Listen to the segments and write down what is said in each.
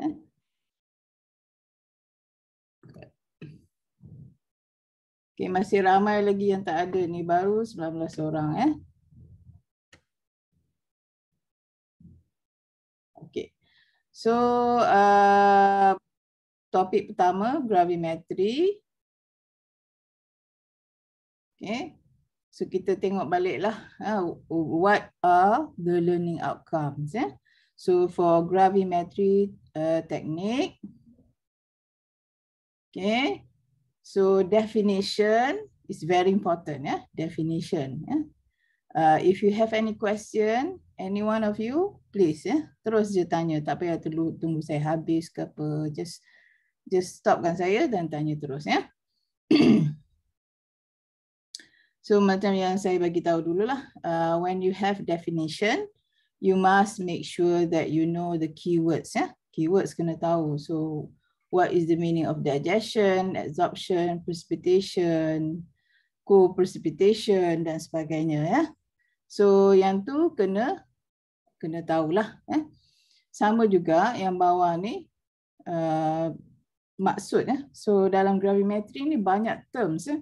Okay, masih ramai lagi yang tak ada ni baru 19 orang eh. Okay. So uh, topik pertama gravimetri. Okay. So kita tengok baliklah uh, what are the learning outcomes eh. So for gravimetry uh, technique. Okay, so definition is very important. Yeah, definition. Yeah, uh, if you have any question, any one of you, please. Yeah, terus je tanya. Tak payah tunggu, tunggu saya habis ke apa. Just, just stopkan saya dan tanya terus. Yeah. so macam yang saya bagi tahu dulu lah. Uh, when you have definition, you must make sure that you know the keywords. Yeah keywords kena tahu. So what is the meaning of digestion, absorption, precipitation, co-precipitation dan sebagainya ya. So yang tu kena kena tahulah ya. Sama juga yang bawah ni uh, maksud ya. So dalam gravimetri ni banyak terms ya.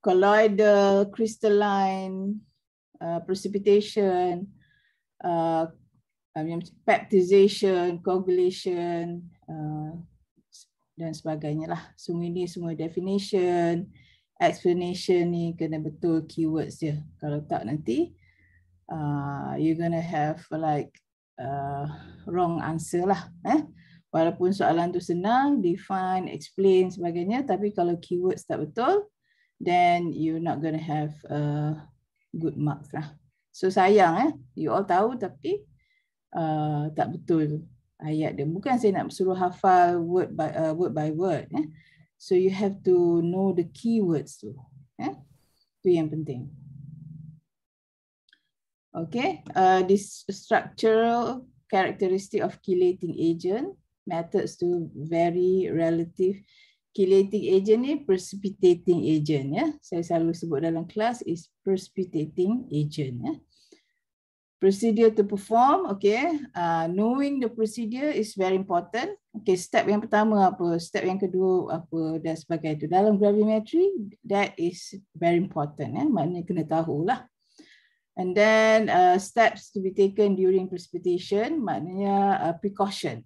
Colloidal, crystalline, uh, precipitation, uh, um, yang peptization, coagulation uh, dan sebagainya lah. Semua ni semua definition, explanation ni kena betul keywords dia. Kalau tak nanti uh, you're gonna have like uh, wrong answer lah. Eh? Walaupun soalan tu senang, define, explain sebagainya, tapi kalau keywords tak betul, then you're not gonna have a good marks lah. So sayang eh, you all tahu tapi uh, tak betul ayat dia. Bukan saya nak suruh hafal word by uh, word by word. Eh? So you have to know the keywords tu. Eh? Tu yang penting. Okay, uh, this structural characteristic of chelating agent methods to very relative chelating agent ni precipitating agent ya. Yeah? Saya selalu sebut dalam kelas is precipitating agent ya. Yeah? procedure to perform okay uh, knowing the procedure is very important okay step yang pertama apa step yang kedua apa dan sebagainya itu dalam gravimetry that is very important ya eh? maknanya kena tahu lah. and then uh, steps to be taken during precipitation maknanya uh, precaution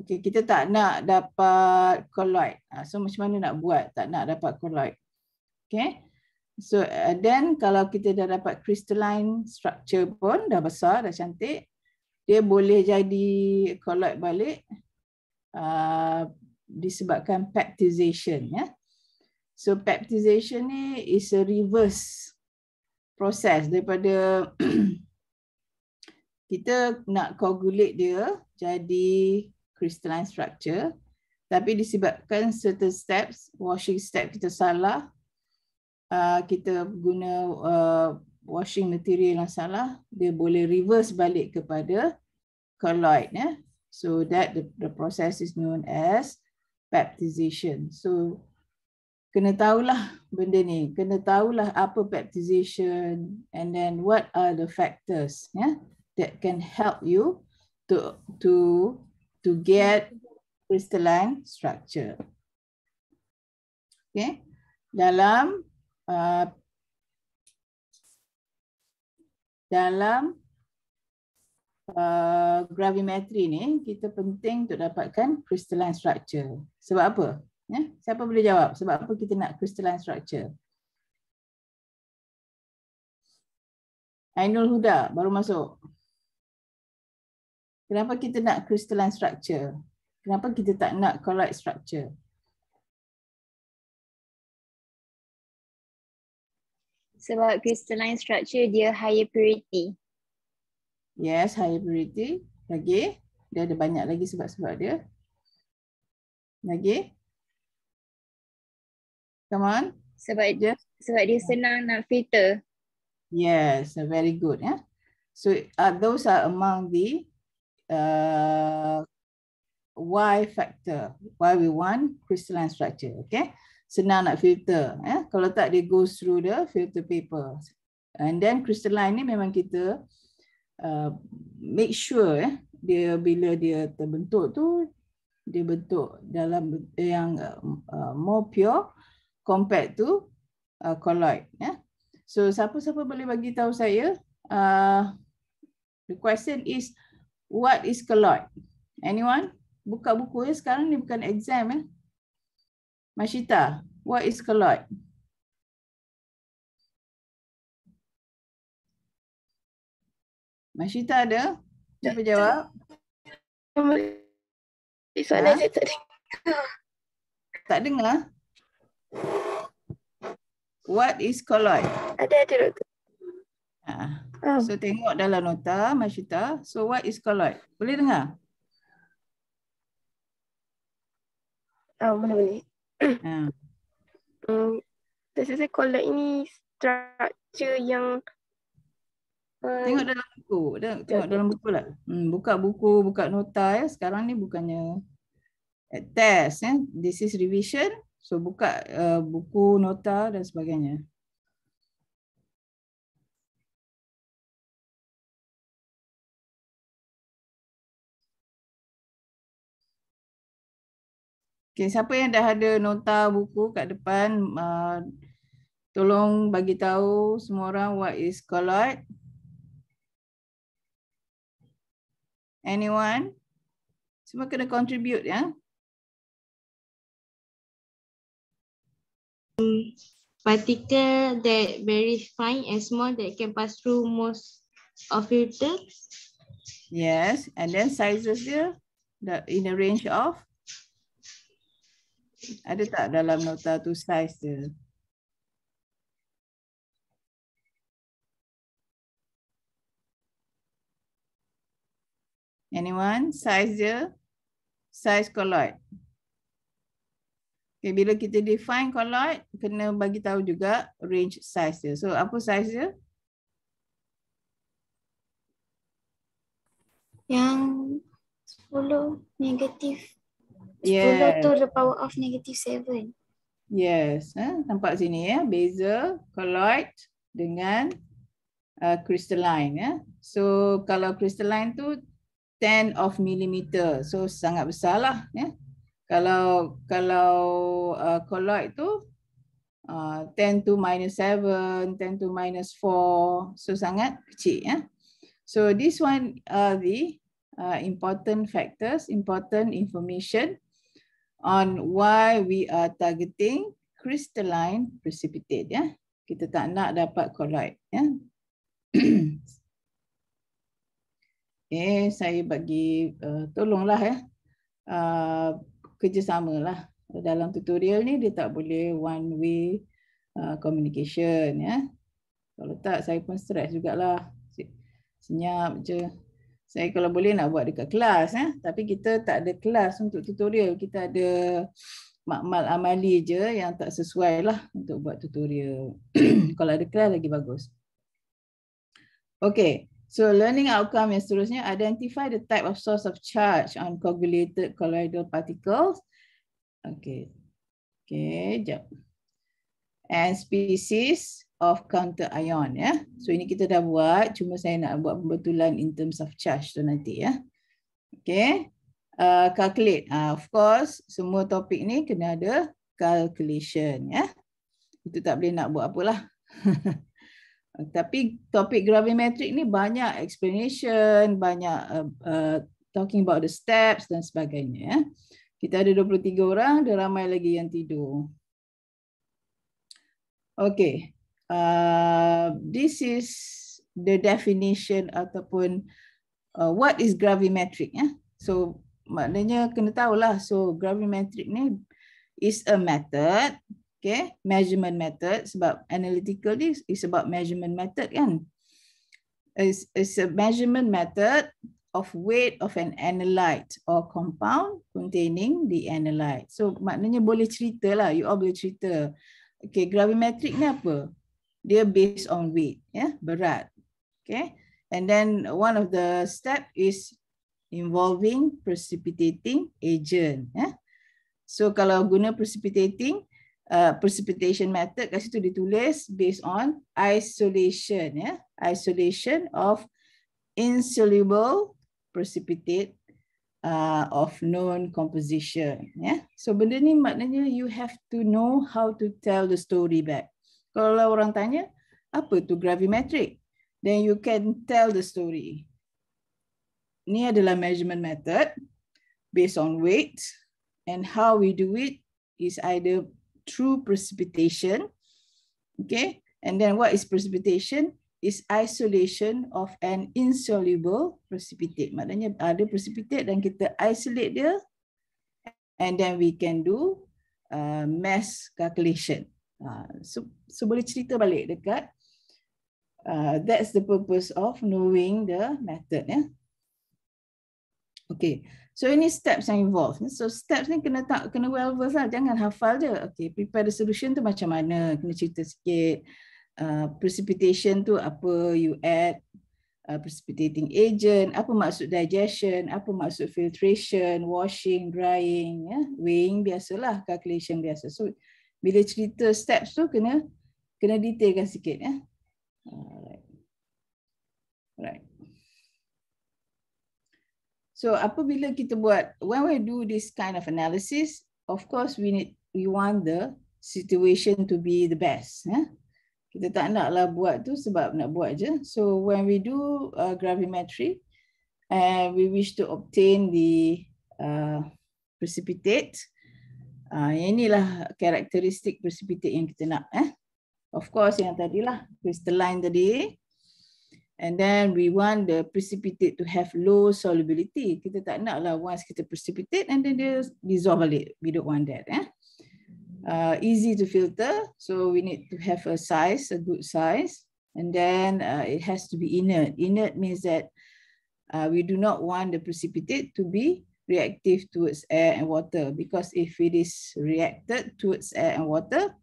okay kita tak nak dapat colloid ah, so macam mana nak buat tak nak dapat colloid okay So uh, then kalau kita dah dapat crystalline structure pun dah besar, dah cantik, dia boleh jadi collect balik uh, disebabkan peptization. Yeah. So peptization ni is a reverse process daripada kita nak coagulate dia jadi crystalline structure tapi disebabkan certain steps, washing step kita salah, Ah, kita guna uh, washing material yang salah, dia boleh reverse balik kepada colloid. Ya? So that the, the process is known as peptization. So kena tahulah benda ni, kena tahulah apa peptization and then what are the factors ya, that can help you to to to get crystalline structure. Okay. Dalam Uh, dalam uh, gravimetri ni kita penting untuk dapatkan crystalline structure. Sebab apa? Ya, siapa boleh jawab? Sebab apa kita nak crystalline structure? Ainul Huda baru masuk. Kenapa kita nak crystalline structure? Kenapa kita tak nak colloid structure? Sebab crystalline structure dia higher purity. Yes, higher purity. Lagi. Dia ada banyak lagi sebab-sebab dia. Lagi. Come on. Sebab dia, ya. sebab dia senang nak filter. Yes, very good. Yeah. So uh, those are among the uh, why factor. Why we want crystalline structure. Okay senang nak filter ya kalau tak dia go through the filter paper and then crystalline ni memang kita uh, make sure eh dia bila dia terbentuk tu dia bentuk dalam eh, yang uh, more pure compact tu uh, colloid ya so siapa-siapa boleh bagi tahu saya uh, the question is what is colloid anyone buka buku ya sekarang ni bukan exam ya Mashita, what is colloid? Mashita ada? Siapa jawab? Soalan saya ha? tak dengar. Tak dengar? What is colloid? Ada, ada. Ha. Ah. So, tengok dalam nota, Mashita. So, what is colloid? Boleh dengar? Oh, boleh, boleh. Yeah. Ha. Um, sekolah ini structure yang um, tengok dalam buku, tengok dalam buku lah. Hmm, buka buku, buka nota ya. Sekarang ni bukannya test ya. This is revision. So buka uh, buku nota dan sebagainya. Okay, siapa yang dah ada nota buku kat depan, uh, tolong bagi tahu semua orang what is colloid. Anyone? Semua kena contribute ya. Um, particle that very fine and small that can pass through most of filters. Yes, and then sizes dia in a range of ada tak dalam nota tu size dia? Anyone? Size dia? Size colloid. Okay, bila kita define colloid, kena bagi tahu juga range size dia. So, apa size dia? Yang 10 negatif Yes. 10 to the power of negative 7. Yes. Ha? Nampak sini ya. Beza colloid dengan uh, crystalline. Ya? So kalau crystalline tu 10 of millimeter. So sangat besar lah. Ya? Kalau kalau uh, colloid tu uh, 10 to minus 7, 10 to minus 4. So sangat kecil. Ya? So this one are uh, the uh, important factors, important information on why we are targeting crystalline precipitate ya. Kita tak nak dapat colloid ya. Okay, eh, saya bagi uh, tolonglah ya. Uh, kerjasamalah. Dalam tutorial ni dia tak boleh one way uh, communication ya. Kalau tak saya pun stres jugaklah. Senyap je saya kalau boleh nak buat dekat kelas eh tapi kita tak ada kelas untuk tutorial kita ada makmal amali je yang tak sesuai lah untuk buat tutorial kalau ada kelas lagi bagus Okay, so learning outcome yang seterusnya identify the type of source of charge on coagulated colloidal particles Okay, okay, jap and species of counter ion ya. So ini kita dah buat, cuma saya nak buat pembetulan in terms of charge tu nanti ya. Okay. Uh, calculate. Uh, of course, semua topik ni kena ada calculation ya. Itu tak boleh nak buat apalah. Tapi topik gravimetric ni banyak explanation, banyak uh, uh, talking about the steps dan sebagainya ya. Kita ada 23 orang, ada ramai lagi yang tidur. Okay. Uh, this is the definition ataupun uh, what is gravimetric. Yeah? So maknanya kena tahulah. So gravimetric ni is a method, okay, measurement method sebab analytical ni is about measurement method kan. It's, it's a measurement method of weight of an analyte or compound containing the analyte. So maknanya boleh cerita lah, you all boleh cerita. Okay, gravimetric ni apa? dia based on weight ya yeah? berat okay and then one of the step is involving precipitating agent ya yeah? so kalau guna precipitating uh, precipitation method kat situ ditulis based on isolation ya yeah? isolation of insoluble precipitate uh, of known composition ya yeah? so benda ni maknanya you have to know how to tell the story back kalau orang tanya, apa itu gravimetric? Then you can tell the story. Ini adalah measurement method based on weight and how we do it is either through precipitation. Okay, and then what is precipitation? Is isolation of an insoluble precipitate. Maknanya ada precipitate dan kita isolate dia and then we can do uh, mass calculation. Uh, so, so boleh cerita balik dekat uh, that's the purpose of knowing the method. Yeah? Okay, so ini steps yang involved. So steps ni kena tak kena well versed lah. Jangan hafal je. Okay, prepare the solution tu macam mana. Kena cerita sikit. Uh, precipitation tu apa you add. Uh, precipitating agent, apa maksud digestion, apa maksud filtration, washing, drying, yeah? weighing biasalah, calculation biasa. So, bila cerita steps tu kena kena detailkan sikit ya. Alright. Alright. So apabila kita buat when we do this kind of analysis, of course we need we want the situation to be the best, ya. Kita tak naklah buat tu sebab nak buat je. So when we do uh, gravimetry and uh, we wish to obtain the uh, precipitate Uh, inilah karakteristik precipitate yang kita nak. Eh? Of course, yang tadilah, crystalline tadi. And then we want the precipitate to have low solubility. Kita tak nak lah once kita precipitate and then dia dissolve balik. We don't want that. Eh? Uh, easy to filter. So we need to have a size, a good size. And then uh, it has to be inert. Inert means that uh, we do not want the precipitate to be reactive towards air and water because if it is reacted towards air and water,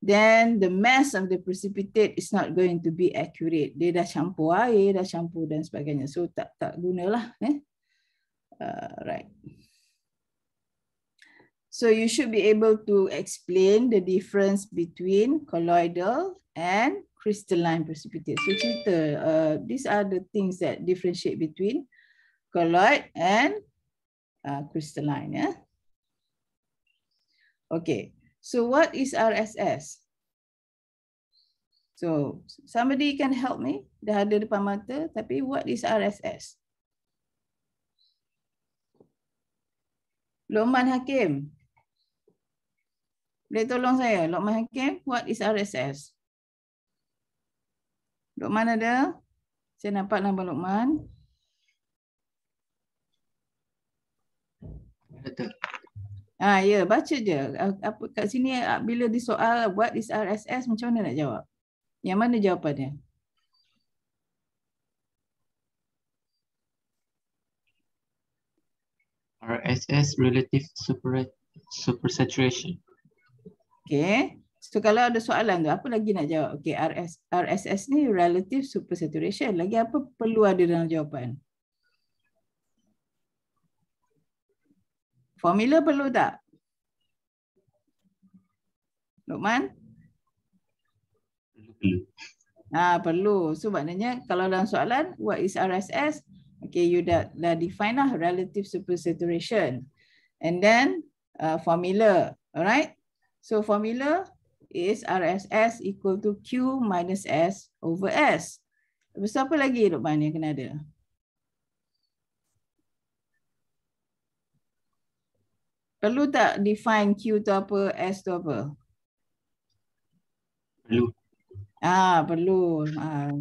then the mass of the precipitate is not going to be accurate. Dia dah campur air, dah campur dan sebagainya. So tak tak gunalah. Eh? Uh, right. So you should be able to explain the difference between colloidal and crystalline precipitate. So cerita, uh, these are the things that differentiate between colloid and uh, crystalline. Yeah. Okay. So what is RSS? So somebody can help me. Dah ada depan mata. Tapi what is RSS? Lokman Hakim. Boleh tolong saya? Lokman Hakim, what is RSS? Lokman ada? Saya nampak nama Lokman. Lokman. Betul. Ha, ya, yeah, baca je. Ah, apa kat sini ah, bila di soal buat is RSS macam mana nak jawab? Yang mana jawapannya? RSS relative super supersaturation. Okay. So kalau ada soalan tu, apa lagi nak jawab? Okay, RS, RSS ni relative supersaturation. Lagi apa perlu ada dalam jawapan? Formula perlu tak? Lukman? Ha, perlu. So maknanya kalau dalam soalan, what is RSS? Okay, you dah, dah define lah relative supersaturation. And then uh, formula. Alright? So formula is RSS equal to Q minus S over S. Lepas apa lagi Lukman yang kena ada? Uh, perlu tak define Q tu apa, S tu apa? Perlu. Ah, perlu. Ah.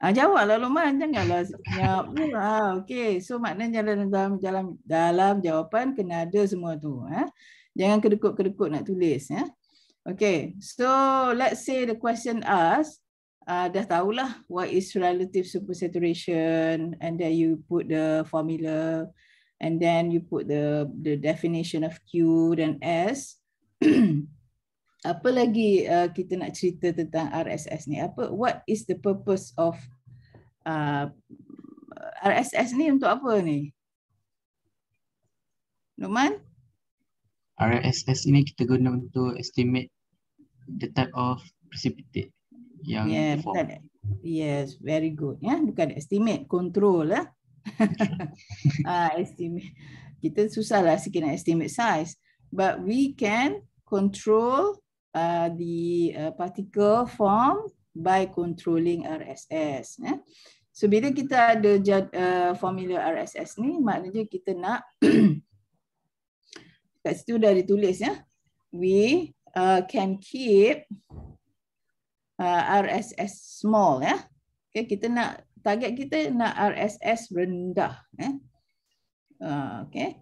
ah jawablah Luman, janganlah senyap. ah, okey. So maknanya dalam, dalam dalam dalam jawapan kena ada semua tu, eh. Jangan kedekut-kedekut nak tulis, Eh? Ah. Okay, so let's say the question ask, uh, dah tahulah what is relative supersaturation and then you put the formula and then you put the the definition of Q dan S. apa lagi uh, kita nak cerita tentang RSS ni? Apa what is the purpose of uh, RSS ni untuk apa ni? Norman? RSS ni kita guna untuk estimate the type of precipitate yang yeah, form. Yes, very good. Ya, yeah? bukan estimate, control lah. Eh? ah, estimate. Kita susahlah sikit nak estimate size. But we can control uh, the uh, particle form by controlling RSS. Eh? Ya. So bila kita ada uh, formula RSS ni, maknanya kita nak, kat situ dah ditulis ya. We uh, can keep uh, RSS small ya. Okay, kita nak target kita nak RSS rendah. Eh? Uh, okay.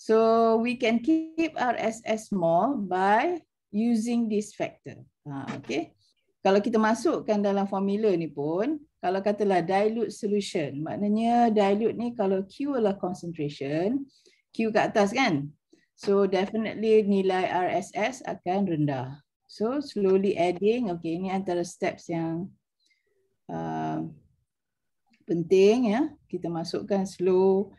So we can keep RSS small by using this factor. Uh, okay. Kalau kita masukkan dalam formula ni pun, kalau katalah dilute solution, maknanya dilute ni kalau Q adalah concentration, Q ke atas kan? So definitely nilai RSS akan rendah. So slowly adding, okay ini antara steps yang uh, penting ya kita masukkan slow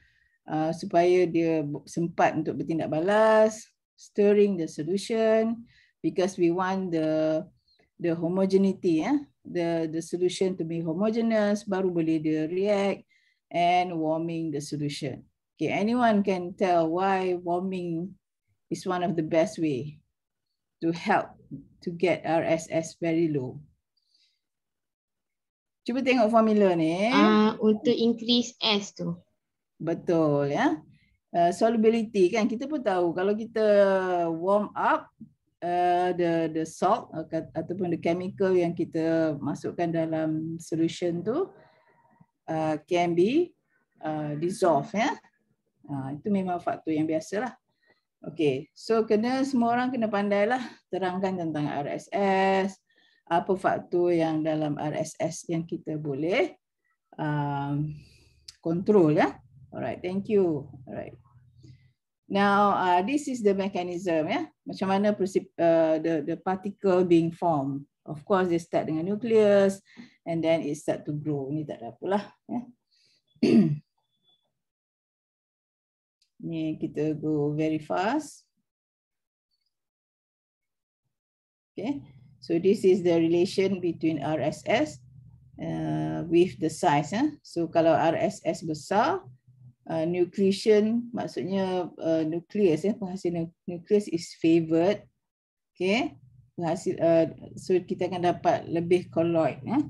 uh, supaya dia sempat untuk bertindak balas stirring the solution because we want the the homogeneity ya the the solution to be homogeneous baru boleh dia react and warming the solution okay anyone can tell why warming is one of the best way to help to get rss very low Cuba tengok formula ni. Uh, ah, untuk increase S tu. Betul ya. Uh, solubility kan kita pun tahu kalau kita warm up uh, the the salt uh, ataupun the chemical yang kita masukkan dalam solution tu uh, can be uh, dissolved ya. Uh, itu memang faktor yang biasalah. Okay, so kena semua orang kena pandailah terangkan tentang RSS, apa faktor yang dalam RSS yang kita boleh um, control ya. Alright, thank you. Alright. Now, uh, this is the mechanism ya. Macam mana uh, the the particle being formed. Of course, they start dengan nucleus and then it start to grow. Ini tak ada apalah ya. Ni kita go very fast. Okay. So this is the relation between RSS uh, with the size. Eh? So kalau RSS besar, uh, nucleation maksudnya uh, nucleus, eh? penghasil nucleus is favoured, Okay. Penghasil, uh, so kita akan dapat lebih koloid. Eh?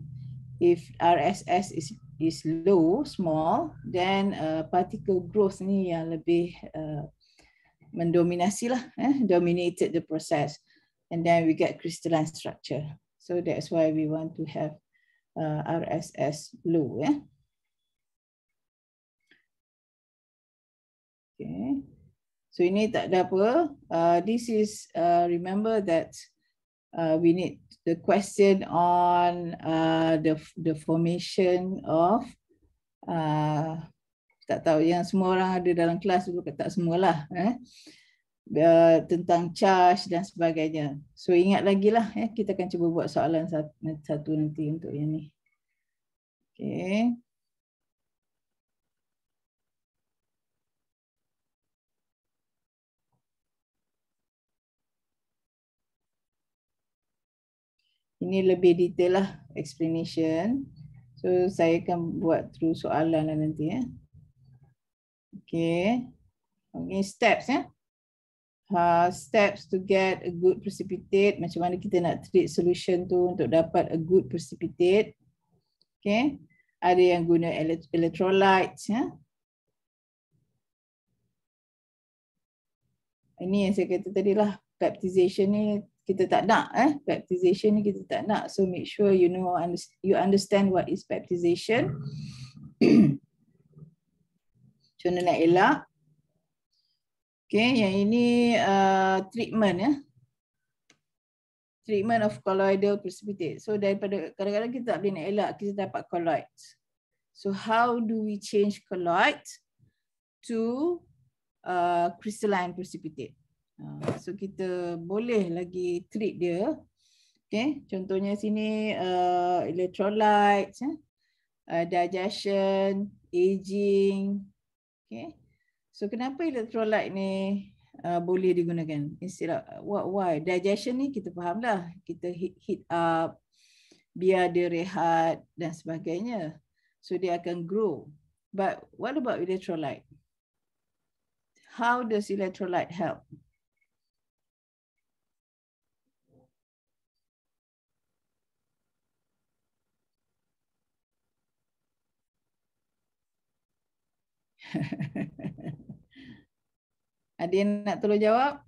If RSS is is low, small, then uh, particle growth ni yang lebih uh, mendominasi lah, eh? dominated the process and then we get crystalline structure. So that's why we want to have uh, RSS low. Yeah? Okay. So ini tak ada apa. Uh, this is, uh, remember that uh, we need the question on uh, the the formation of, uh, tak tahu yang semua orang ada dalam kelas dulu, tak semualah. Eh? Eh, tentang charge dan sebagainya. So ingat lagi lah, eh, kita akan cuba buat soalan satu, satu nanti untuk yang ni. Okay. Ini lebih detail lah explanation. So saya akan buat through soalan lah nanti. Eh. Okay. Okay, steps ya. Eh uh, steps to get a good precipitate, macam mana kita nak treat solution tu untuk dapat a good precipitate. Okay. Ada yang guna elect- electrolytes. Ya? Ini yang saya kata tadi lah, peptization ni kita tak nak. Eh? Peptization ni kita tak nak. So make sure you know, you understand what is peptization. Contohnya elak. Okay, yang ini uh, treatment ya. Treatment of colloidal precipitate. So daripada kadang-kadang kita tak boleh nak elak kita dapat colloid. So how do we change colloid to uh, crystalline precipitate? Uh, so kita boleh lagi treat dia. Okay, contohnya sini uh, electrolytes, ya. uh, digestion, aging. Okay. So kenapa elektrolit ni uh, boleh digunakan? Instead of uh, why? Digestion ni kita lah Kita heat, heat up biar dia rehat dan sebagainya. So dia akan grow. But what about electrolyte? How does electrolyte help? ha ha ha. Ada yang nak tolong jawab?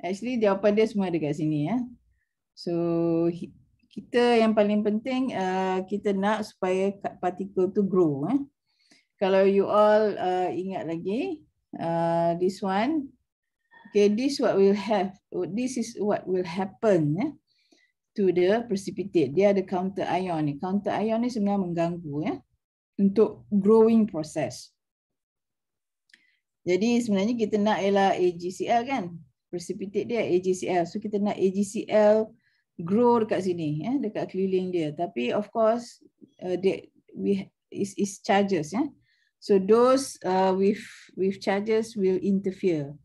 Actually jawapan dia semua ada kat sini ya. So kita yang paling penting uh, kita nak supaya partikel tu grow. Eh. Kalau you all uh, ingat lagi uh, this one, okay this what will have, this is what will happen eh, to the precipitate. Dia ada counter ion ni. Counter ion ni sebenarnya mengganggu ya. Eh untuk growing process. Jadi sebenarnya kita nak ialah AGCL kan? Precipitate dia AGCL. So kita nak AGCL grow dekat sini, ya, dekat keliling dia. Tapi of course uh, dia we is is charges ya. So those uh, with with charges will interfere.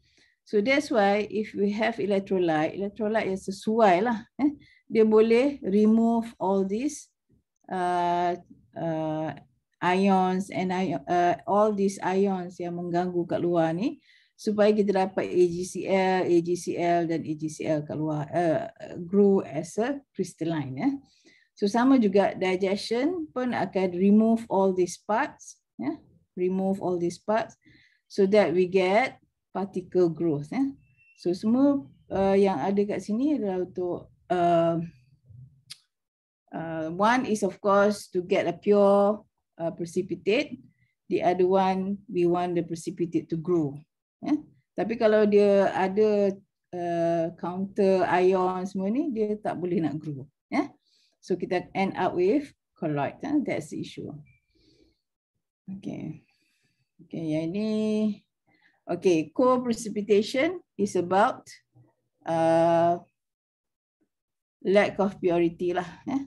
So that's why if we have electrolyte, electrolyte yang sesuai lah. Eh, dia boleh remove all these uh, uh ions and uh, all these ions yang mengganggu kat luar ni supaya kita dapat AgCl, AgCl dan AgCl kat luar uh, grow as a crystalline Eh. So sama juga digestion pun akan remove all these parts ya, yeah, remove all these parts so that we get particle growth ya. Yeah. So semua uh, yang ada kat sini adalah untuk uh, uh, one is of course to get a pure uh, precipitate. The other one, we want the precipitate to grow. Yeah? Tapi kalau dia ada uh, counter ion semua ni, dia tak boleh nak grow. Yeah? So kita end up with colloid. Yeah? That's the issue. Okay. Okay, yang ini. Okay, co-precipitation is about uh, lack of purity lah. Yeah?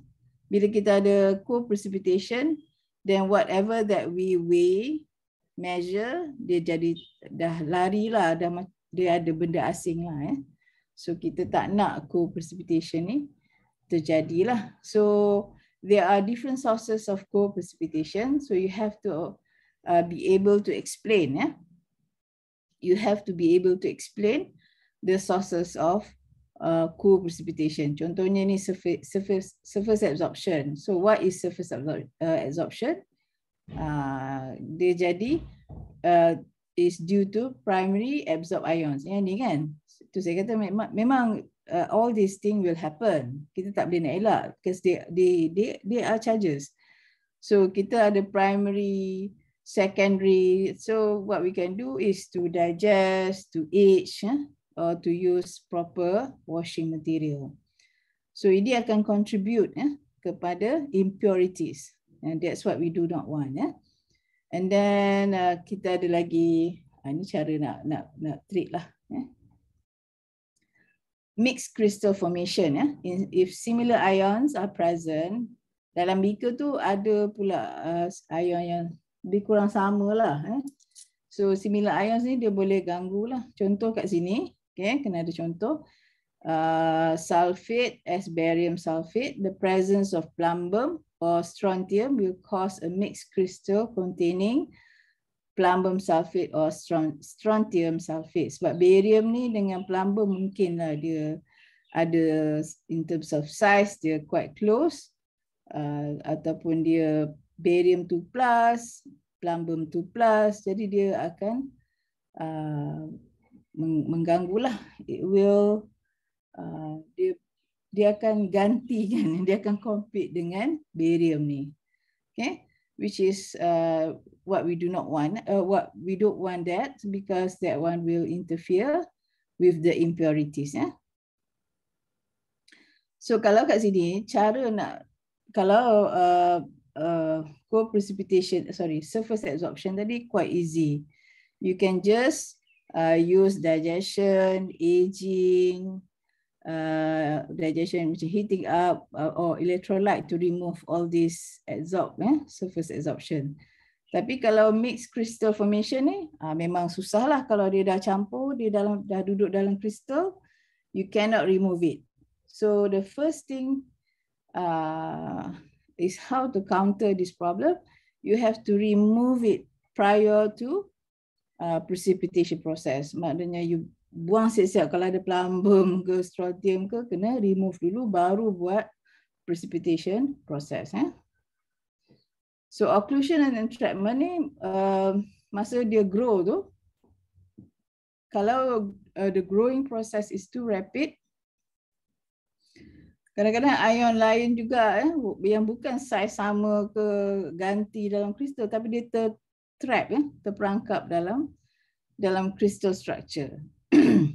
Bila kita ada co-precipitation, then whatever that we weigh, measure, dia jadi dah lari lah, dah, dia ada benda asing lah. Eh. So kita tak nak co-precipitation ni terjadilah. So there are different sources of co-precipitation. So you have to uh, be able to explain. Yeah? You have to be able to explain the sources of uh, cool precipitation. Contohnya ni surface surface surface absorption. So what is surface absor uh, absorption? Uh, dia jadi uh, is due to primary absorb ions. Yang ni kan? Tu saya kata memang memang uh, all these thing will happen. Kita tak boleh nak elak because they they they they are charges. So kita ada primary secondary. So what we can do is to digest, to age, eh? uh, to use proper washing material. So ini akan contribute eh, kepada impurities and that's what we do not want. Eh. And then uh, kita ada lagi, uh, ini cara nak, nak, nak treat lah. Eh. Mixed crystal formation. Eh. In, if similar ions are present, dalam beaker tu ada pula uh, ion yang lebih kurang sama lah. Eh. So similar ions ni dia boleh ganggu lah. Contoh kat sini, okay kena ada contoh uh, sulfate as barium sulfate the presence of plumbum or strontium will cause a mixed crystal containing plumbum sulfate or strontium sulfate sebab barium ni dengan plumbum mungkinlah dia ada in terms of size dia quite close uh, ataupun dia barium 2 plus plumbum 2 plus jadi dia akan uh, Mengganggu lah. it will uh, dia dia akan ganti kan dia akan compete dengan barium ni okay which is uh, what we do not want uh, what we don't want that because that one will interfere with the impurities yeah? so kalau kat sini cara nak kalau uh, uh, co-precipitation sorry surface adsorption tadi quite easy you can just uh, use digestion, aging, uh, digestion which is heating up uh, or electrolyte to remove all this absorb, eh, surface absorption. Tapi kalau mix crystal formation ni, uh, memang lah kalau dia dah campur, dia dalam dah duduk dalam crystal, you cannot remove it. So the first thing uh, is how to counter this problem. You have to remove it prior to Uh, precipitation process. Maknanya you buang siap-siap kalau ada plumbum ke strontium ke kena remove dulu baru buat precipitation process. Eh? So occlusion and entrapment ni uh, masa dia grow tu kalau uh, the growing process is too rapid Kadang-kadang ion lain juga eh, yang bukan size sama ke ganti dalam kristal tapi dia ter trap ya terperangkap dalam dalam crystal structure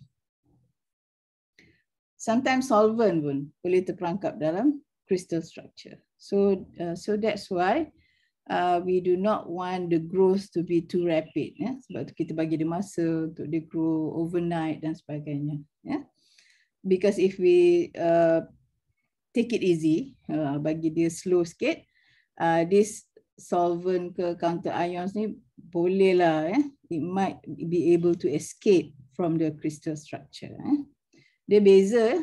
sometimes solvent pun boleh terperangkap dalam crystal structure so uh, so that's why uh, we do not want the growth to be too rapid ya sebab tu kita bagi dia masa untuk dia grow overnight dan sebagainya ya because if we uh, take it easy uh, bagi dia slow sikit uh, this solvent ke counter ions ni boleh lah eh it might be able to escape from the crystal structure eh dia beza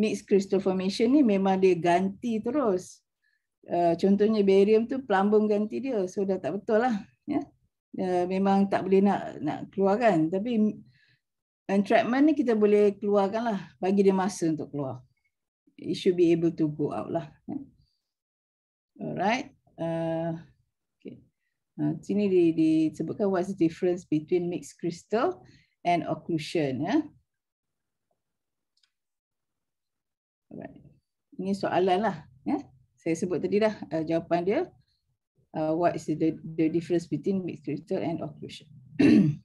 mixed crystal formation ni memang dia ganti terus uh, contohnya barium tu pelambung ganti dia so dah tak betul lah yeah? Ya. uh, memang tak boleh nak nak keluarkan tapi entrapment ni kita boleh keluarkan lah bagi dia masa untuk keluar it should be able to go out lah yeah? alright uh, Ha, sini di, disebutkan what's the difference between mixed crystal and occlusion. Ya. Alright. Ini soalan lah. Ya. Saya sebut tadi dah uh, jawapan dia. Uh, what is the, the difference between mixed crystal and occlusion.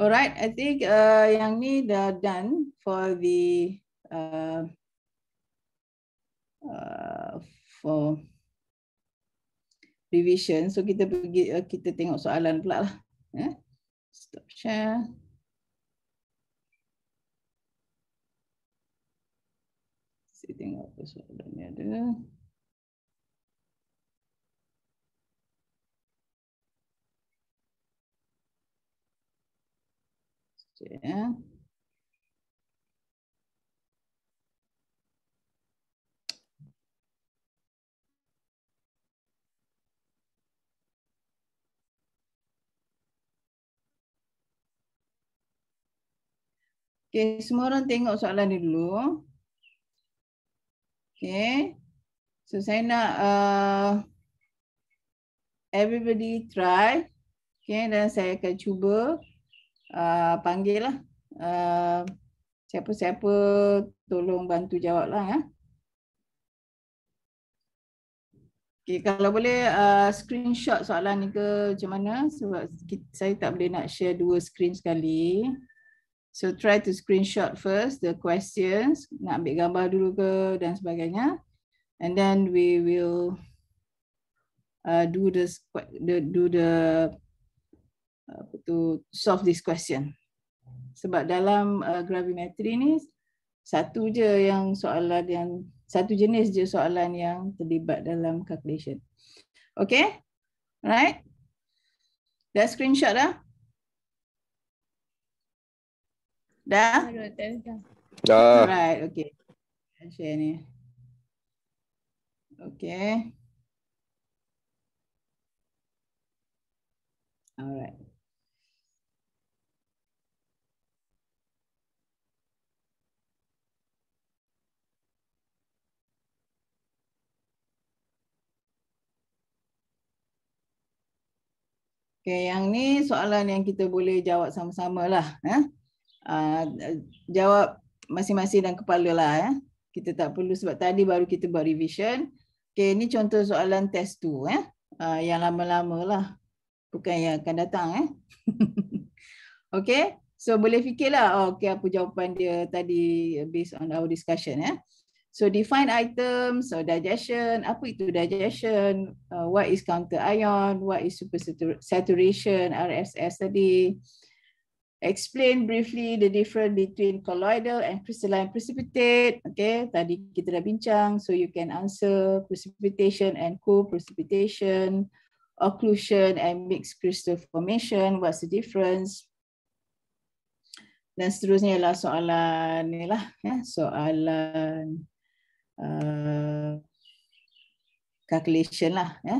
Alright, I think uh, yang ni dah done for the uh, uh, for revision. So kita pergi uh, kita tengok soalan pula lah. Eh? Stop share. Saya tengok apa soalan yang ada. Yeah. Okay, semua orang tengok soalan ni dulu. Okay, So saya nak uh, everybody try. Okay, dan saya akan cuba uh, panggil lah. Uh, Siapa-siapa tolong bantu jawab lah. Ya. Okay, kalau boleh uh, screenshot soalan ni ke macam mana sebab saya tak boleh nak share dua screen sekali. So try to screenshot first the questions, nak ambil gambar dulu ke dan sebagainya. And then we will uh, do the, the do the uh, apa tu solve this question. Sebab dalam uh, gravimetri ni satu je yang soalan yang satu jenis je soalan yang terlibat dalam calculation. Okay, right? Dah screenshot dah. Dah? Dah. Alright, okay. Share ni. Okay. Alright. Okay, yang ni soalan yang kita boleh jawab sama-sama lah. Eh? Ah, jawab masing-masing dan kepala lah ya. Kita tak perlu sebab tadi baru kita buat revision. Okay, ini contoh soalan test 2 eh. Uh, yang lama-lama lah. Bukan yang akan datang eh. okay, so boleh fikirlah. Oh, okay, apa jawapan dia tadi based on our discussion eh. So define items. so digestion, apa itu digestion, uh, what is counter ion, what is super saturation, RSS tadi. Uh, explain briefly the difference between colloidal and crystalline precipitate. Okay, tadi kita dah bincang, so you can answer precipitation and co-precipitation, occlusion and mixed crystal formation, what's the difference? Dan seterusnya ialah soalan ni lah, ya, soalan uh, calculation lah. Ya.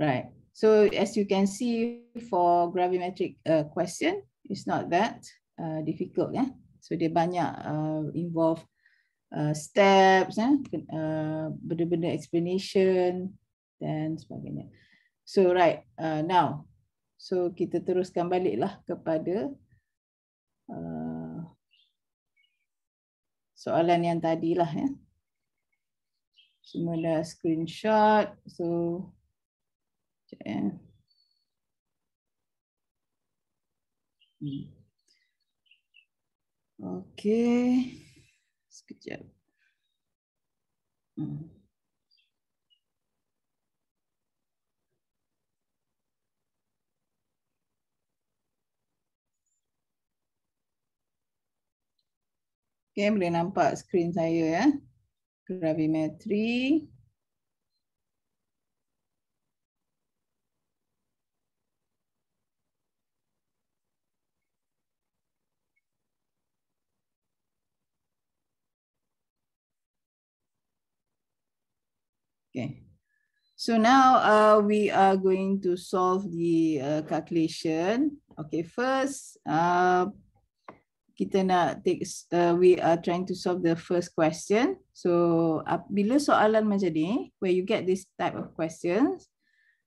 Right. So as you can see for gravimetric uh, question, it's not that uh, difficult yeah so dia banyak uh, involve uh, steps yeah uh, benda-benda explanation dan sebagainya so right uh, now so kita teruskan baliklah kepada uh, soalan yang tadi lah, ya. Eh? Semua dah screenshot. So, yeah. Okey. Sekejap. Hmm. Okay, boleh nampak skrin saya ya. Gravimetri. Okay. So now uh, we are going to solve the uh, calculation. Okay, first uh, kita nak take, uh, we are trying to solve the first question. So uh, bila soalan macam ni, where you get this type of questions,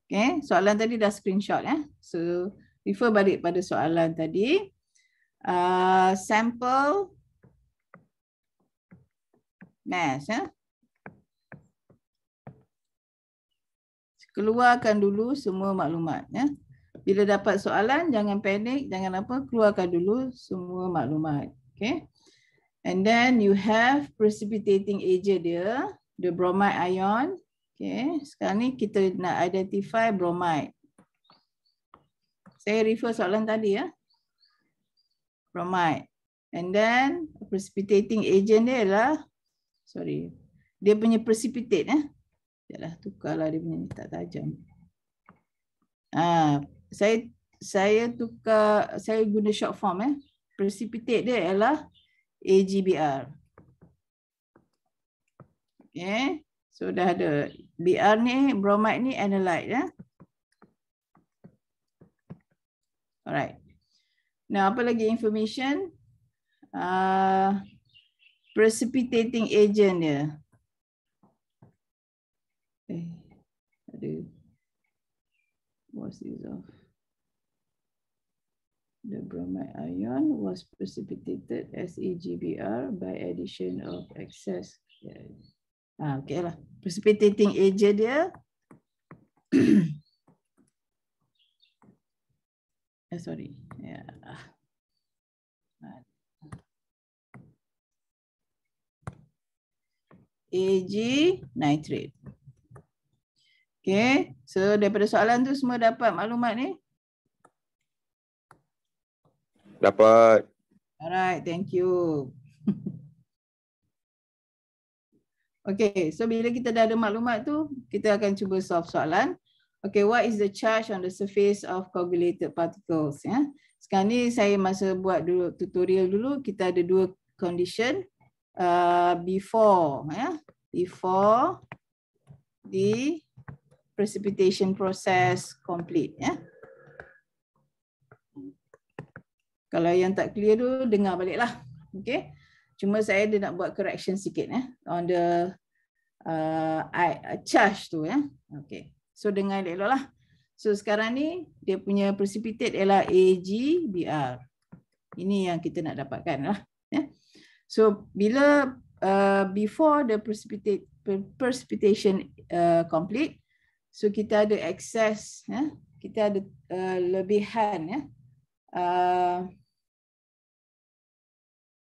okay, soalan tadi dah screenshot. Eh? So refer balik pada soalan tadi. Uh, sample mass. Eh? keluarkan dulu semua maklumat ya. Bila dapat soalan jangan panik, jangan apa, keluarkan dulu semua maklumat. Okay. And then you have precipitating agent dia, the bromide ion. Okay. Sekarang ni kita nak identify bromide. Saya refer soalan tadi ya. Bromide. And then precipitating agent dia ialah sorry. Dia punya precipitate eh. Yalah tukarlah dia punya ni tak tajam. Ah, ha, saya saya tukar saya guna short form eh. Precipitate dia ialah AgBr. Okay. So dah ada Br ni, bromide ni analyte ya. Alright. Now apa lagi information? Uh, precipitating agent dia. Eh, ada was dissolved. The bromide ion was precipitated as EGBR by addition of excess. Yeah. Ah, okay lah. Precipitating agent dia. eh, sorry. Yeah. AG nitrate. Okay. Hmm. So daripada soalan tu semua dapat maklumat ni? Dapat. Alright. Thank you. okay. So bila kita dah ada maklumat tu, kita akan cuba solve soalan. Okay. What is the charge on the surface of coagulated particles? Yeah. Sekarang ni saya masa buat dulu tutorial dulu, kita ada dua condition. Uh, before. Yeah. Before the precipitation process complete. Ya. Kalau yang tak clear tu, dengar baliklah. Okay. Cuma saya dia nak buat correction sikit ya. on the uh, uh charge tu. Ya. Okay. So dengar elok-elok lah. So sekarang ni dia punya precipitate ialah AgBr. Ini yang kita nak dapatkan lah. Ya. So bila uh, before the precipitate, precipitation uh, complete, So kita ada access, ya? kita ada uh, lebihan. Ya? Uh,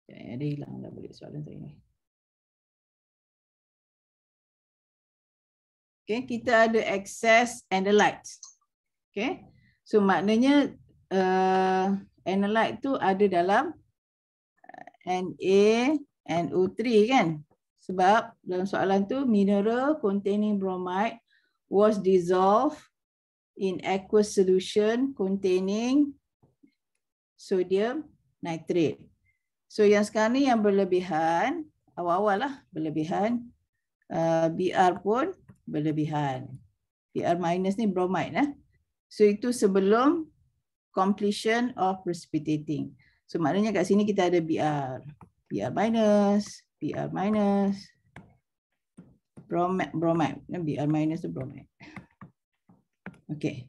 Ya, hilang dah balik soalan tadi ni. Okay, kita ada access analyte. Okay, so maknanya uh, analyte tu ada dalam uh, Na, NO3 kan? Sebab dalam soalan tu mineral containing bromide was dissolved in aqueous solution containing sodium nitrate. So yang sekarang ni yang berlebihan, awal-awal lah berlebihan, uh, Br pun berlebihan. Br minus ni bromide lah. So itu sebelum completion of precipitating. So maknanya kat sini kita ada Br. Br minus, Br minus, bromide bromide BR minus tu bromide okey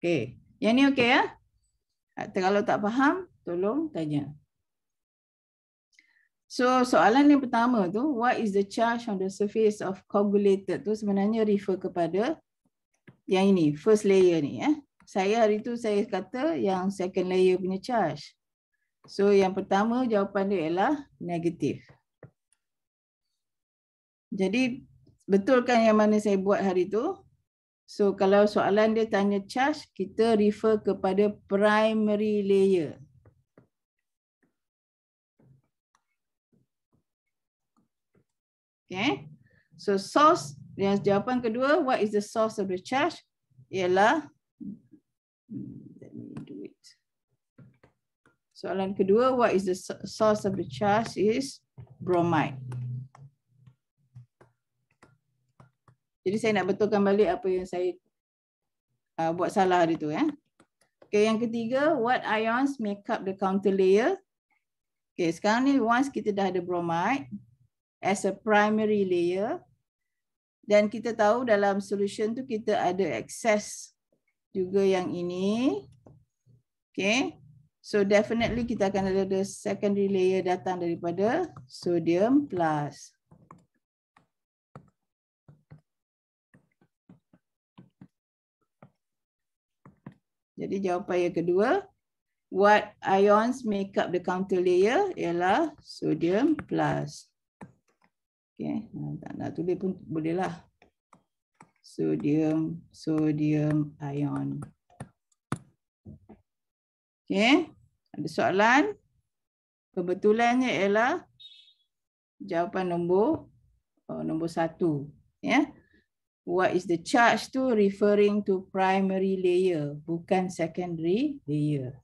okey yang ni okey ya kalau tak faham tolong tanya so soalan yang pertama tu what is the charge on the surface of coagulated tu sebenarnya refer kepada yang ini first layer ni eh saya hari tu saya kata yang second layer punya charge so yang pertama jawapan dia ialah negatif jadi betul kan yang mana saya buat hari tu? So kalau soalan dia tanya charge, kita refer kepada primary layer. Okay. So source, yang jawapan kedua, what is the source of the charge? Ialah, let me do it. Soalan kedua, what is the source of the charge is bromide. Jadi saya nak betulkan balik apa yang saya uh, buat salah hari tu ya. Okay, yang ketiga, what ions make up the counter layer? Okay, sekarang ni once kita dah ada bromide as a primary layer dan kita tahu dalam solution tu kita ada excess juga yang ini. Okay, so definitely kita akan ada the secondary layer datang daripada sodium plus. Jadi jawapan yang kedua, what ions make up the counter layer ialah sodium plus. Okay, hmm, tak nak tulis pun bolehlah. Sodium, sodium ion. Okay, ada soalan? Kebetulannya ialah jawapan nombor oh, nombor satu. Yeah what is the charge tu referring to primary layer bukan secondary layer.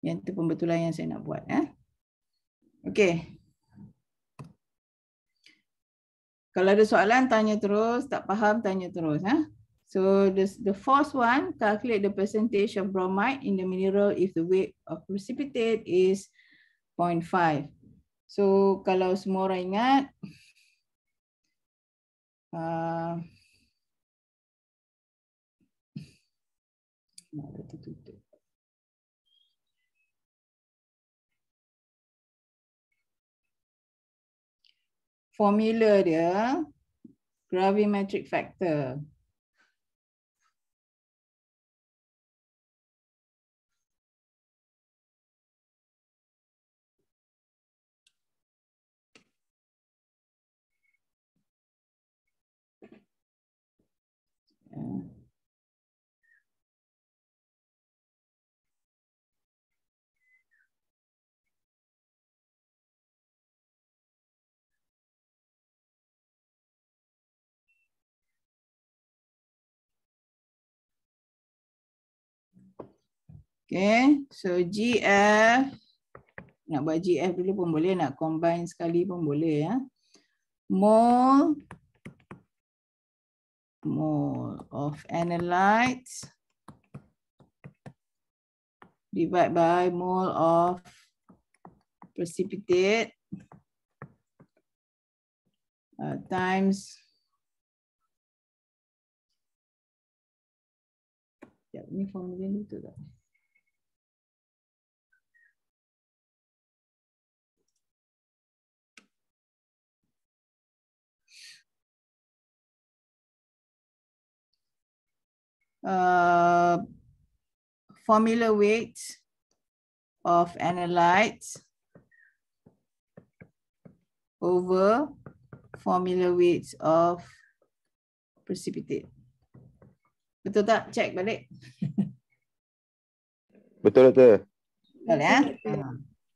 Yang tu pembetulan yang saya nak buat eh. Okey. Kalau ada soalan tanya terus, tak faham tanya terus eh. So the the first one calculate the percentage of bromide in the mineral if the weight of precipitate is 0.5. So kalau semua orang ingat uh, Formula dia, gravimetric factor. Yeah. Okay, so GF nak buat GF dulu pun boleh, nak combine sekali pun boleh ya. Mole mole of analytes divide by mole of precipitate uh, times Ya, ni formula ni tu dah. Uh, formula weight of analyte over formula weight of precipitate. Betul tak? Check balik. Betul tak? Betul ya?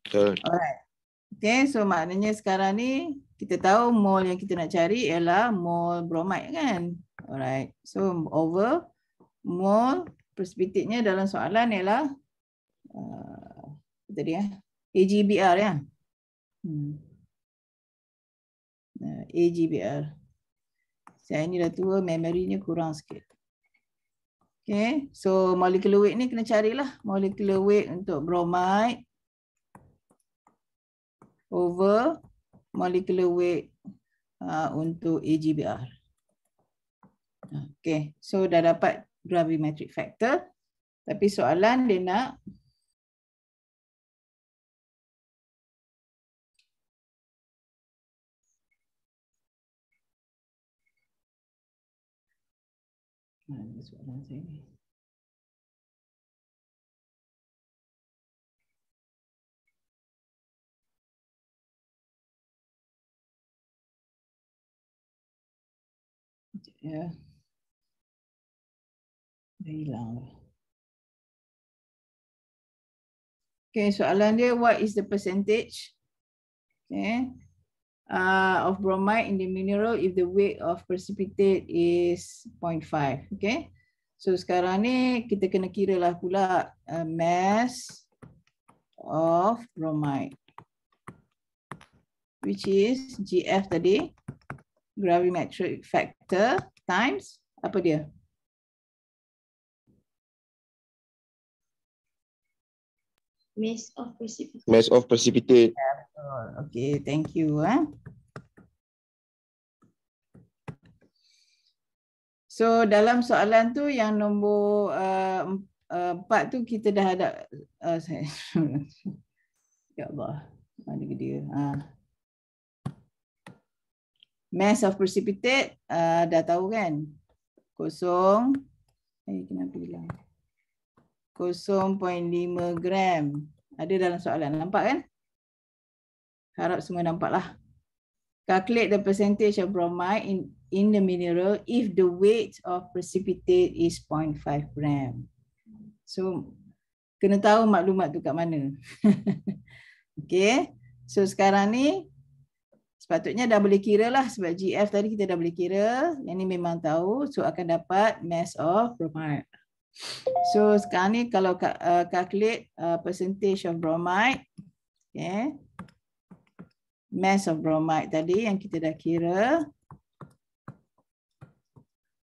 Betul. Alright. Okay, so maknanya sekarang ni kita tahu mol yang kita nak cari ialah mol bromide kan? Alright. So over Mol precipitate nya dalam soalan ialah uh, tadi ya AgBr ya. Hmm. AgBr. Saya ni dah tua memorinya kurang sikit. Okay, so molecular weight ni kena carilah molecular weight untuk bromide over molecular weight uh, untuk AgBr. Okay, so dah dapat gravimetric factor. Tapi soalan dia nak Yeah very long. Okay, soalan dia, what is the percentage okay, uh, of bromide in the mineral if the weight of precipitate is 0.5? Okay, so sekarang ni kita kena kira lah pula uh, mass of bromide, which is GF tadi, gravimetric factor times apa dia? 0.5. Mass of precipitate. Mass of precipitate. Yeah, okay, thank you. Eh? So dalam soalan tu yang nombor eh, eh, empat uh, uh, tu kita dah ada. Uh, saya, ya Allah, mana dia? Uh. Ha. Mass of precipitate uh, dah tahu kan? Kosong. Eh, kenapa hilang? 0.5 gram. Ada dalam soalan. Nampak kan? Harap semua nampaklah. Calculate the percentage of bromide in, in the mineral if the weight of precipitate is 0.5 gram. So, kena tahu maklumat tu kat mana. okay. So, sekarang ni sepatutnya dah boleh kira lah sebab GF tadi kita dah boleh kira. Yang ni memang tahu. So, akan dapat mass of bromide. So sekarang ni kalau uh, calculate uh, percentage of bromide, okay, mass of bromide tadi yang kita dah kira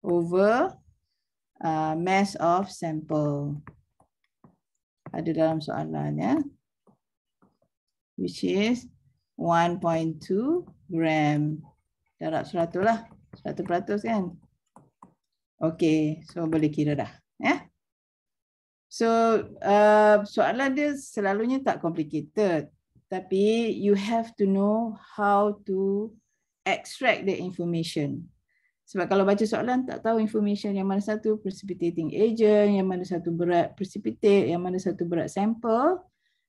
over uh, mass of sample. Ada dalam soalan ya. Which is 1.2 gram. Darab 100 lah. 100% kan. Okay. So boleh kira dah. Ya. Yeah? So uh, soalan dia selalunya tak complicated. Tapi you have to know how to extract the information. Sebab kalau baca soalan tak tahu information yang mana satu precipitating agent, yang mana satu berat precipitate, yang mana satu berat sampel.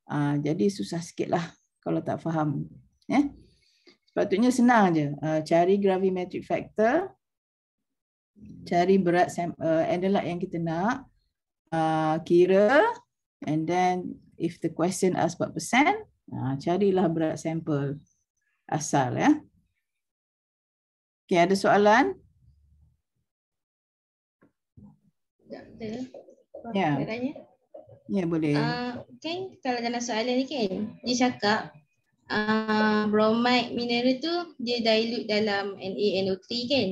Uh, jadi susah sikit lah kalau tak faham. Yeah? Sepatutnya senang je. Uh, cari gravimetric factor cari berat sam- uh, analog yang kita nak uh, kira and then if the question ask what percent uh, carilah berat sampel asal ya Okay ada soalan Ya. Yeah. Ya yeah, boleh. Uh, kan kalau dalam soalan ni kan dia cakap uh, bromide mineral tu dia dilute dalam NaNO3 kan.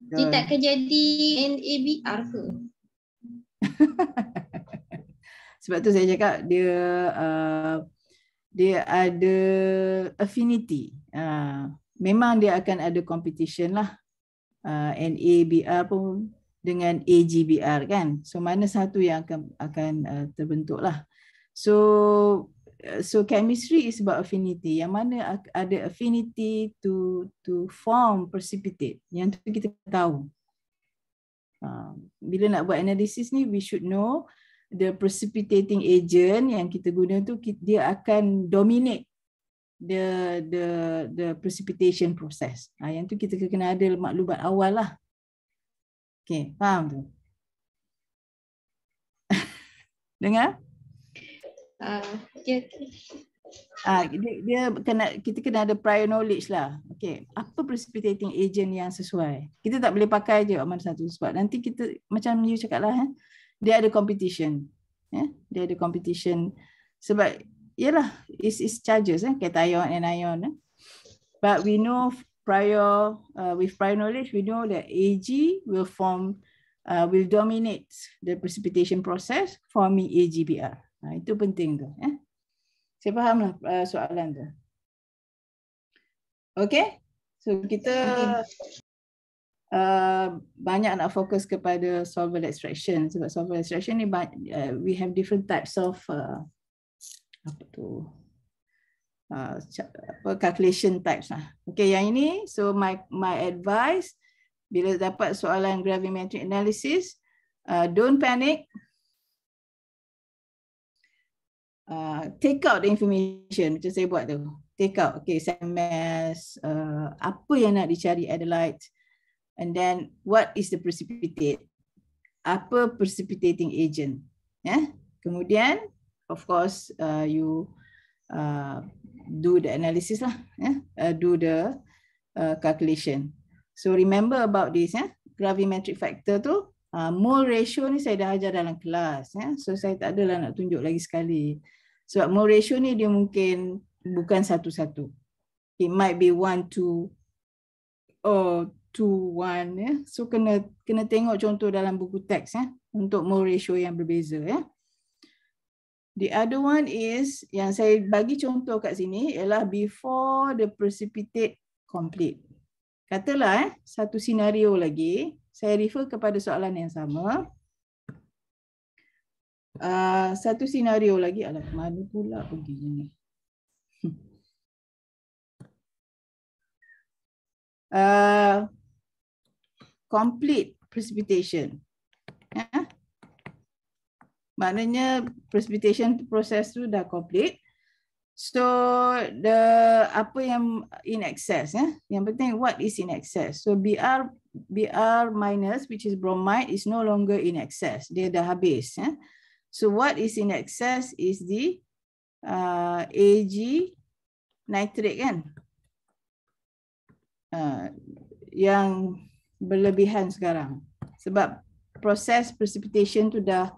Dia tak akan jadi NABR ke? Sebab tu saya cakap dia uh, dia ada affinity. Uh, memang dia akan ada competition lah. Uh, NABR pun dengan AGBR kan. So mana satu yang akan, akan uh, terbentuk lah. So Uh, so chemistry is about affinity yang mana ada affinity to to form precipitate yang tu kita tahu uh, bila nak buat analysis ni we should know the precipitating agent yang kita guna tu dia akan dominate the the the precipitation process. Ha, yang tu kita kena ada maklumat awal lah. Okay, faham tu? Dengar? Ah, okay. Ah, dia, dia kena kita kena ada prior knowledge lah. Okay, apa precipitating agent yang sesuai? Kita tak boleh pakai je mana satu sebab nanti kita macam you cakap lah, eh? dia ada competition, yeah? dia ada competition sebab ya lah is is charges eh kata ion and ion eh? but we know prior uh, with prior knowledge we know that ag will form uh, will dominate the precipitation process forming agbr Ha, itu penting tu. Eh? Saya faham lah uh, eh, soalan tu. Okay. So kita uh, banyak nak fokus kepada solver extraction. Sebab solver extraction ni uh, we have different types of uh, apa tu uh, apa calculation types lah. Okay yang ini so my my advice bila dapat soalan gravimetric analysis uh, don't panic Uh, take out the information macam saya buat tu. Take out, okay, SMS, uh, apa yang nak dicari Adelaide. And then, what is the precipitate? Apa precipitating agent? Yeah. Kemudian, of course, uh, you uh, do the analysis lah. Yeah? Uh, do the uh, calculation. So, remember about this. Yeah? Gravimetric factor tu, uh, mole ratio ni saya dah ajar dalam kelas. Yeah? So, saya tak adalah nak tunjuk lagi sekali. Yeah? Sebab more ratio ni dia mungkin bukan satu-satu. It might be one, two, or two, one. Yeah. So kena kena tengok contoh dalam buku teks yeah, untuk more ratio yang berbeza. ya. Yeah. The other one is, yang saya bagi contoh kat sini ialah before the precipitate complete. Katalah eh, satu senario lagi, saya refer kepada soalan yang sama. Uh, satu senario lagi adalah mana pula pergi ni. Uh, complete precipitation. Yeah. Maknanya precipitation proses tu dah complete. So the apa yang in excess ya. Yang penting what is in excess. So Br Br minus which is bromide is no longer in excess. Dia dah habis ya. So what is in excess is the uh, Ag nitrate kan? Uh, yang berlebihan sekarang sebab proses precipitation tu dah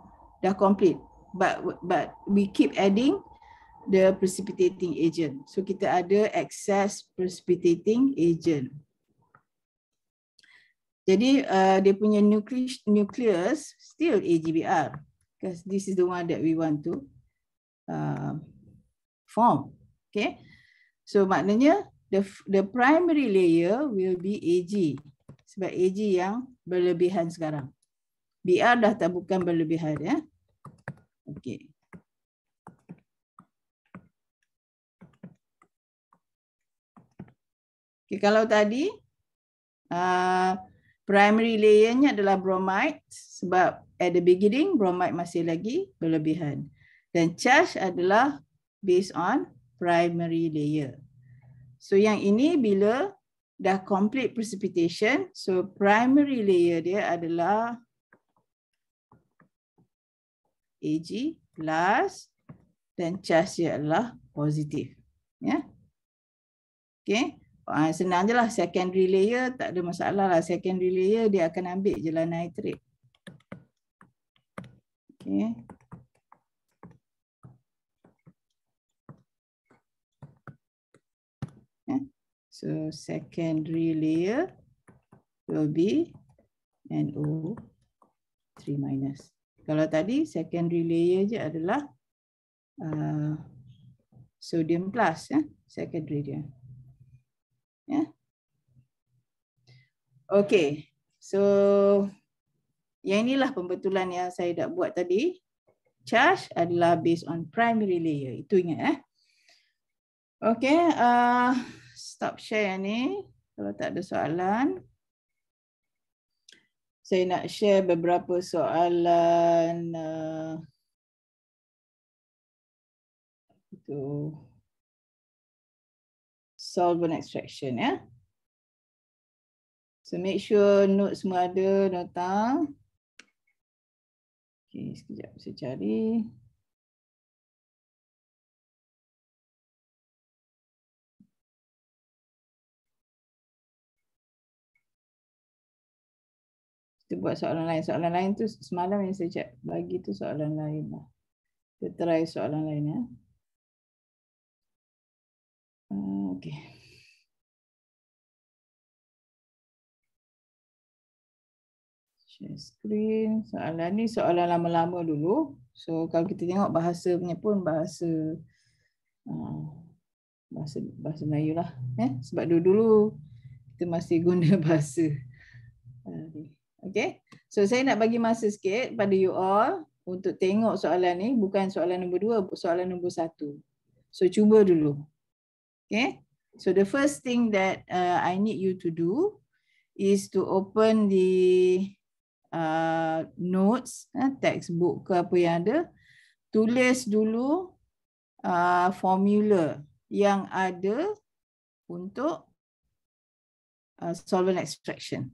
dah complete but but we keep adding the precipitating agent so kita ada excess precipitating agent jadi uh, dia punya nucleus, nucleus still AgBr because this is the one that we want to uh, form. Okay, so maknanya the the primary layer will be AG sebab AG yang berlebihan sekarang. BR dah tak bukan berlebihan ya. Okay. Okay, kalau tadi uh, primary layernya adalah bromide sebab at the beginning, bromide masih lagi berlebihan. Dan charge adalah based on primary layer. So yang ini bila dah complete precipitation, so primary layer dia adalah Ag plus dan charge dia adalah positif. Yeah. Okay. Ah, senang je lah secondary layer tak ada masalah lah. Secondary layer dia akan ambil je lah nitrate aquí. Ya. So secondary layer will be NO3 minus. Kalau tadi secondary layer je adalah uh, sodium plus ya, secondary dia. Yeah. Okay, so yang inilah pembetulan yang saya dah buat tadi. Charge adalah based on primary layer. Itu ingat. Eh? Okay. Uh, stop share yang ni. Kalau tak ada soalan. Saya nak share beberapa soalan. Uh, itu. Solvent extraction. ya. Yeah? So make sure note semua ada. nota. down. Okay, sekejap saya cari. Kita buat soalan lain. Soalan lain tu semalam yang saya bagi tu soalan lain. lah. Kita try soalan lain ya. Hmm, okay. Share screen. Soalan ni soalan lama-lama dulu. So kalau kita tengok bahasa punya pun bahasa uh, bahasa bahasa Melayu lah. Eh? Sebab dulu-dulu kita masih guna bahasa. Uh, okay. So saya nak bagi masa sikit pada you all untuk tengok soalan ni. Bukan soalan nombor dua, soalan nombor satu. So cuba dulu. Okay. So the first thing that uh, I need you to do is to open the uh, notes, uh, textbook ke apa yang ada, tulis dulu uh, formula yang ada untuk uh, solvent extraction.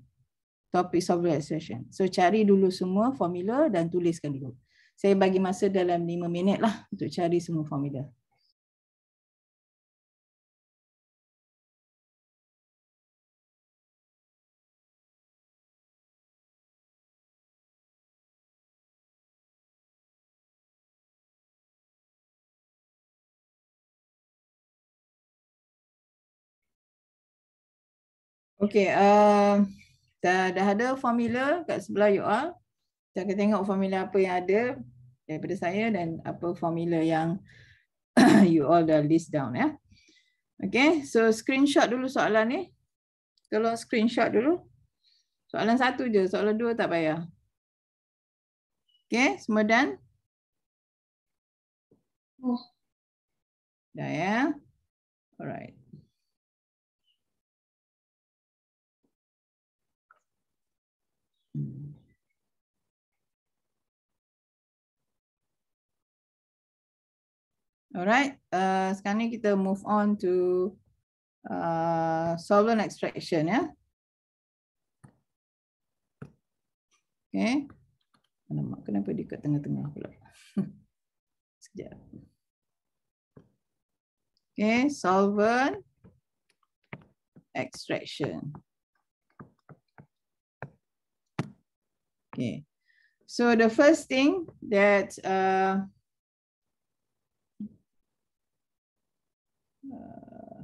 Topik solvent extraction. So cari dulu semua formula dan tuliskan dulu. Saya bagi masa dalam 5 minit lah untuk cari semua formula. Okay, uh, dah, dah ada formula kat sebelah you all. Kita akan tengok formula apa yang ada daripada saya dan apa formula yang you all dah list down. ya. Yeah. Okay, so screenshot dulu soalan ni. Kalau screenshot dulu. Soalan satu je, soalan dua tak payah. Okay, semua done? Oh. Dah ya? Yeah. Alright. Alright, uh, sekarang ni kita move on to uh, solvent extraction ya. Yeah? Okay. Mana kenapa dia kat tengah-tengah pula? Sekejap. Okay, solvent extraction. Okay. So the first thing that uh, Uh,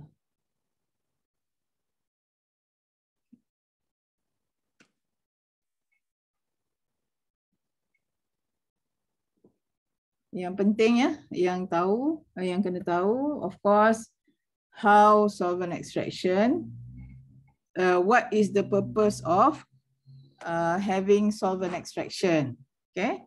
yang penting ya yang tahu eh, yang kena tahu of course how solvent extraction uh, what is the purpose of uh, having solvent extraction okay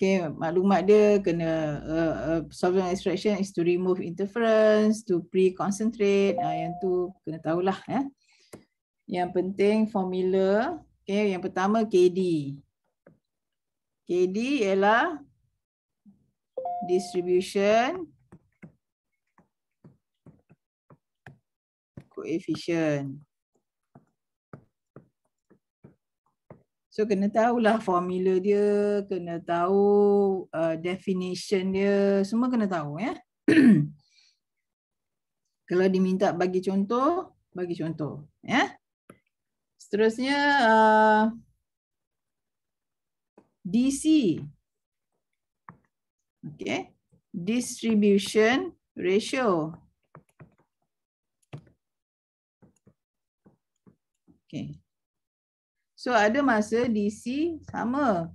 Okay, maklumat dia kena uh, uh, solvent extraction is to remove interference, to pre-concentrate. Uh, yang tu kena tahulah. Eh. Yang penting formula. Okay, yang pertama KD. KD ialah distribution coefficient. So kena tahu lah formula dia, kena tahu uh, definition dia, semua kena tahu ya. Kalau diminta bagi contoh, bagi contoh ya. Seterusnya uh, DC. Okay. Distribution ratio. Okay. So ada masa DC sama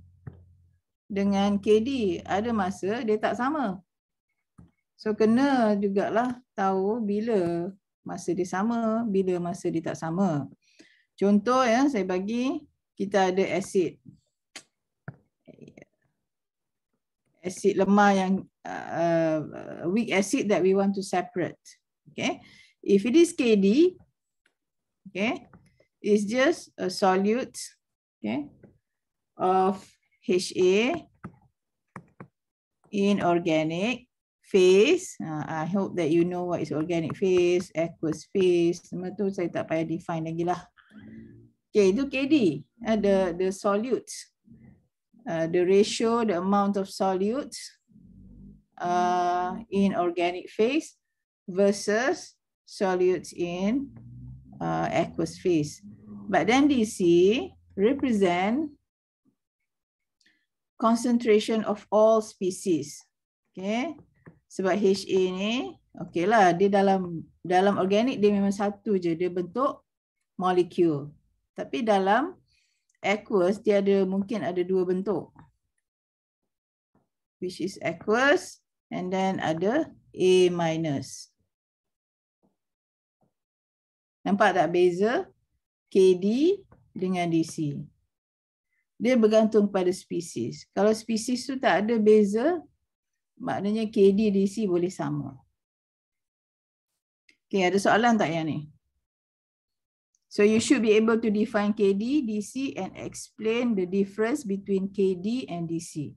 dengan KD. Ada masa dia tak sama. So kena jugalah tahu bila masa dia sama, bila masa dia tak sama. Contoh ya, saya bagi kita ada asid. Asid lemah yang uh, weak acid that we want to separate. Okay. If it is KD, okay, is just a solute okay, of HA in organic phase. Uh, I hope that you know what is organic phase, aqueous phase. Semua tu saya tak payah define lagi lah. Okay, itu KD. Uh, ah, the, the solute. Uh, the ratio, the amount of solute uh, in organic phase versus solutes in uh, aqueous phase but then DC represent concentration of all species. Okay. Sebab HA ni, okay lah, dia dalam dalam organik dia memang satu je. Dia bentuk molecule. Tapi dalam aqueous, dia ada mungkin ada dua bentuk. Which is aqueous and then ada A minus. Nampak tak beza? KD dengan DC. Dia bergantung pada spesies. Kalau spesies tu tak ada beza, maknanya KD DC boleh sama. Okay, ada soalan tak yang ni? So you should be able to define KD, DC and explain the difference between KD and DC.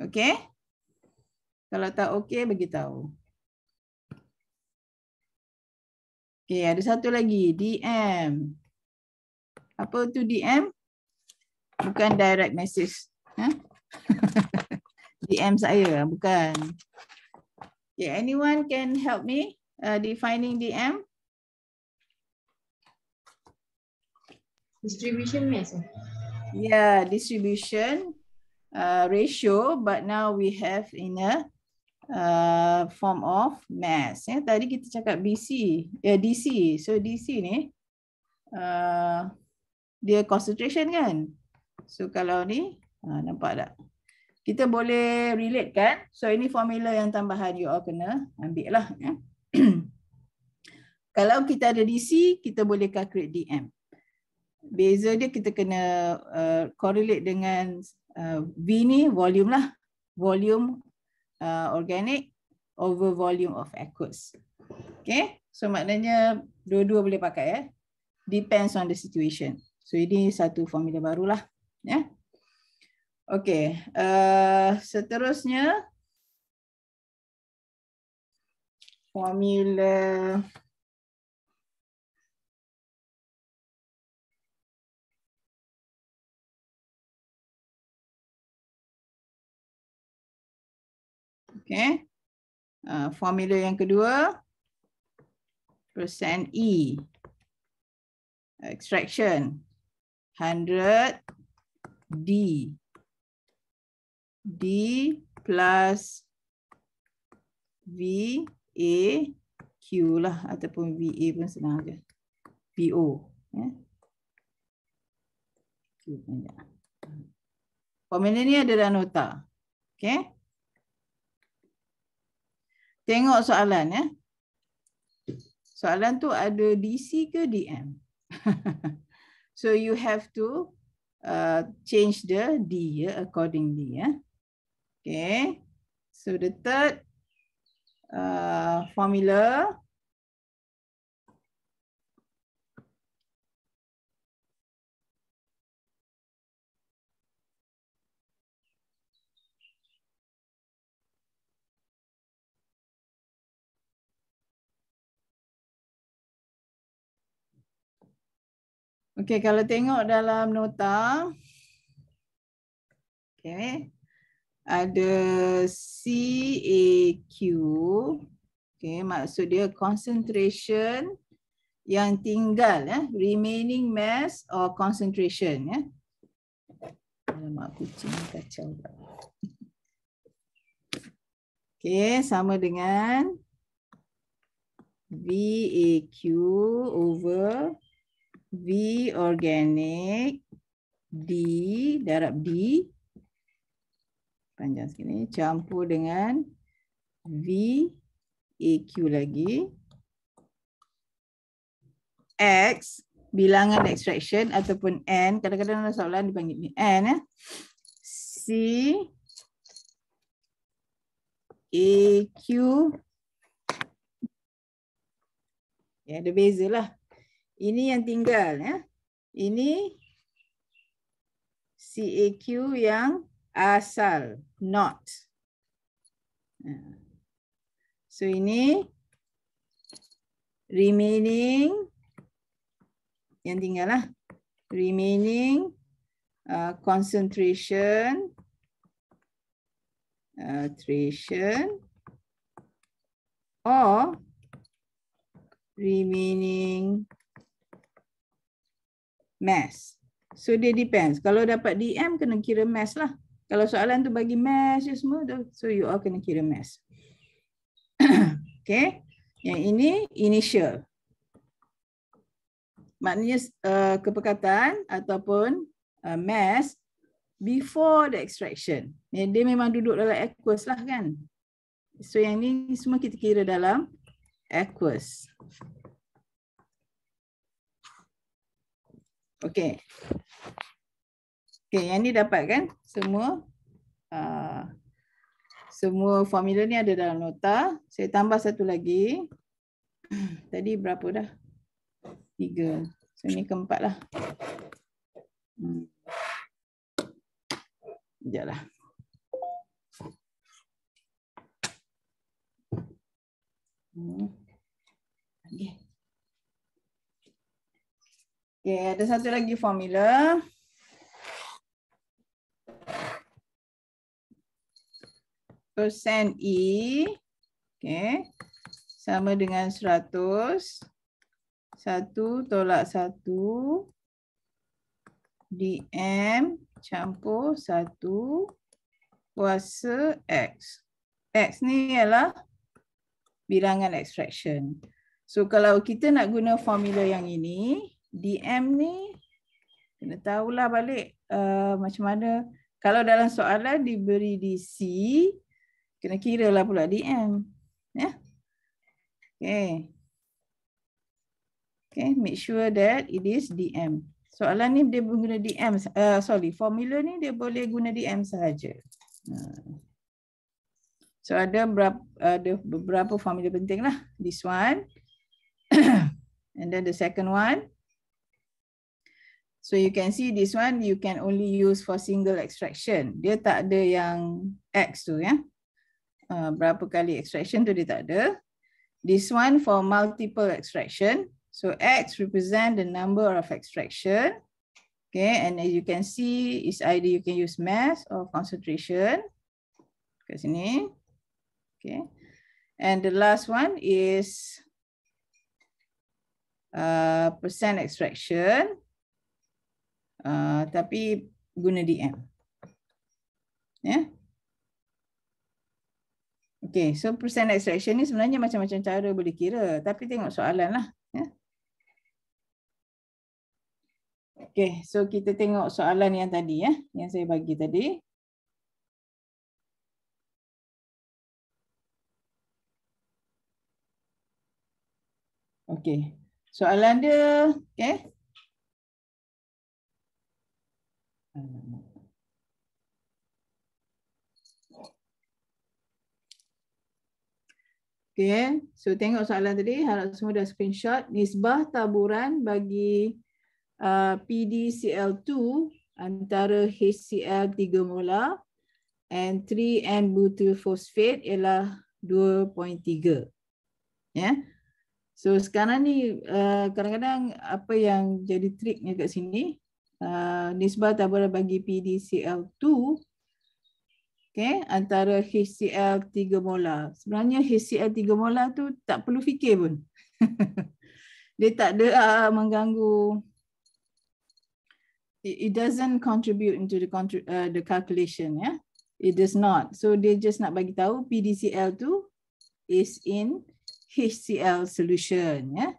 Okay? Kalau tak okay, beritahu. tahu. Okay, ada satu lagi. DM. Apa tu DM? Bukan direct message. Huh? Ha? DM saya. Bukan. Okay, anyone can help me uh, defining DM? Distribution message. Yeah, distribution uh, ratio. But now we have in a Uh, form of mass. Ya, tadi kita cakap BC, eh, DC. So DC ni uh, dia concentration kan? So kalau ni uh, nampak tak? Kita boleh relate kan? So ini formula yang tambahan you all kena ambil lah. Ya. kalau kita ada DC, kita boleh calculate DM. Beza dia kita kena uh, correlate dengan uh, V ni volume lah. Volume uh, organic over volume of aqueous. Okay, so maknanya dua-dua boleh pakai ya. Eh? Depends on the situation. So ini satu formula baru lah. Yeah? Okay, uh, seterusnya formula Okay. Uh, formula yang kedua, percent E. Extraction, 100 D. D plus V A Q lah ataupun V A pun senang aja. V O. Yeah. Formula ni ada dalam nota. Okay. Tengok soalan ya. Soalan tu ada DC ke DM? so you have to uh, change the D ya, accordingly ya. Okay. So the third uh, formula. Formula. Okey, kalau tengok dalam nota. Okey. Ada CAQ. Okey, maksud dia concentration yang tinggal eh remaining mass or concentration ya. Alamak kucing kacau. Okey, sama dengan VAQ over V organic D darab D panjang sini campur dengan V AQ lagi X bilangan extraction ataupun N kadang-kadang ada soalan dipanggil ni N ya C AQ ya ada bezalah ini yang tinggal. Ya. Ini CAQ yang asal. Not. So ini remaining yang tinggal lah. Remaining uh, concentration uh, attrition or remaining mass. So dia depends. Kalau dapat DM kena kira mass lah. Kalau soalan tu bagi mass je semua tu. So you all kena kira mass. okay. Yang ini initial. Maknanya uh, kepekatan ataupun uh, mass before the extraction. Ya, dia memang duduk dalam aqueous lah kan. So yang ni semua kita kira dalam aqueous. Okey. Okey, yang ni dapat kan semua uh, semua formula ni ada dalam nota. Saya tambah satu lagi. Tadi berapa dah? Tiga. So ni keempat lah. Hmm. Sekejap lah. Okay. Hmm. Okay, ada satu lagi formula. Persen E okay, sama dengan 100. 1 tolak 1 DM campur 1 kuasa X. X ni ialah bilangan extraction. So kalau kita nak guna formula yang ini, DM ni kena tahulah balik uh, macam mana kalau dalam soalan diberi DC kena kira lah pula DM ya yeah. okey okey make sure that it is DM soalan ni dia boleh guna DM uh, sorry formula ni dia boleh guna DM saja. Hmm. so ada berapa ada beberapa formula penting lah this one and then the second one So you can see this one you can only use for single extraction. Dia tak ada yang X tu ya. Uh, berapa kali extraction tu dia tak ada. This one for multiple extraction. So X represent the number of extraction. Okay, and as you can see, is either you can use mass or concentration. Kat sini. Okay. And the last one is uh, percent extraction uh, tapi guna DM. Ya. Yeah? Okay, so percent extraction ni sebenarnya macam-macam cara boleh kira. Tapi tengok soalan lah. Yeah? Okay, so kita tengok soalan yang tadi. ya, yeah? Yang saya bagi tadi. Okay, soalan dia. Okay, Okay, so tengok soalan tadi, harap semua dah screenshot. Nisbah taburan bagi uh, PDCl2 antara HCl 3 molar and 3N butyl phosphate ialah 2.3. Yeah. So sekarang ni uh, kadang-kadang uh, apa yang jadi triknya kat sini, Ah, nisbah taburan bagi PDCL2 okay, antara HCl 3 molar. Sebenarnya HCl 3 molar tu tak perlu fikir pun. Dia tak ada uh, mengganggu. It, it doesn't contribute into the contri- uh, the calculation. Yeah? It does not. So dia just nak bagi tahu PDCL 2 is in HCl solution. Yeah?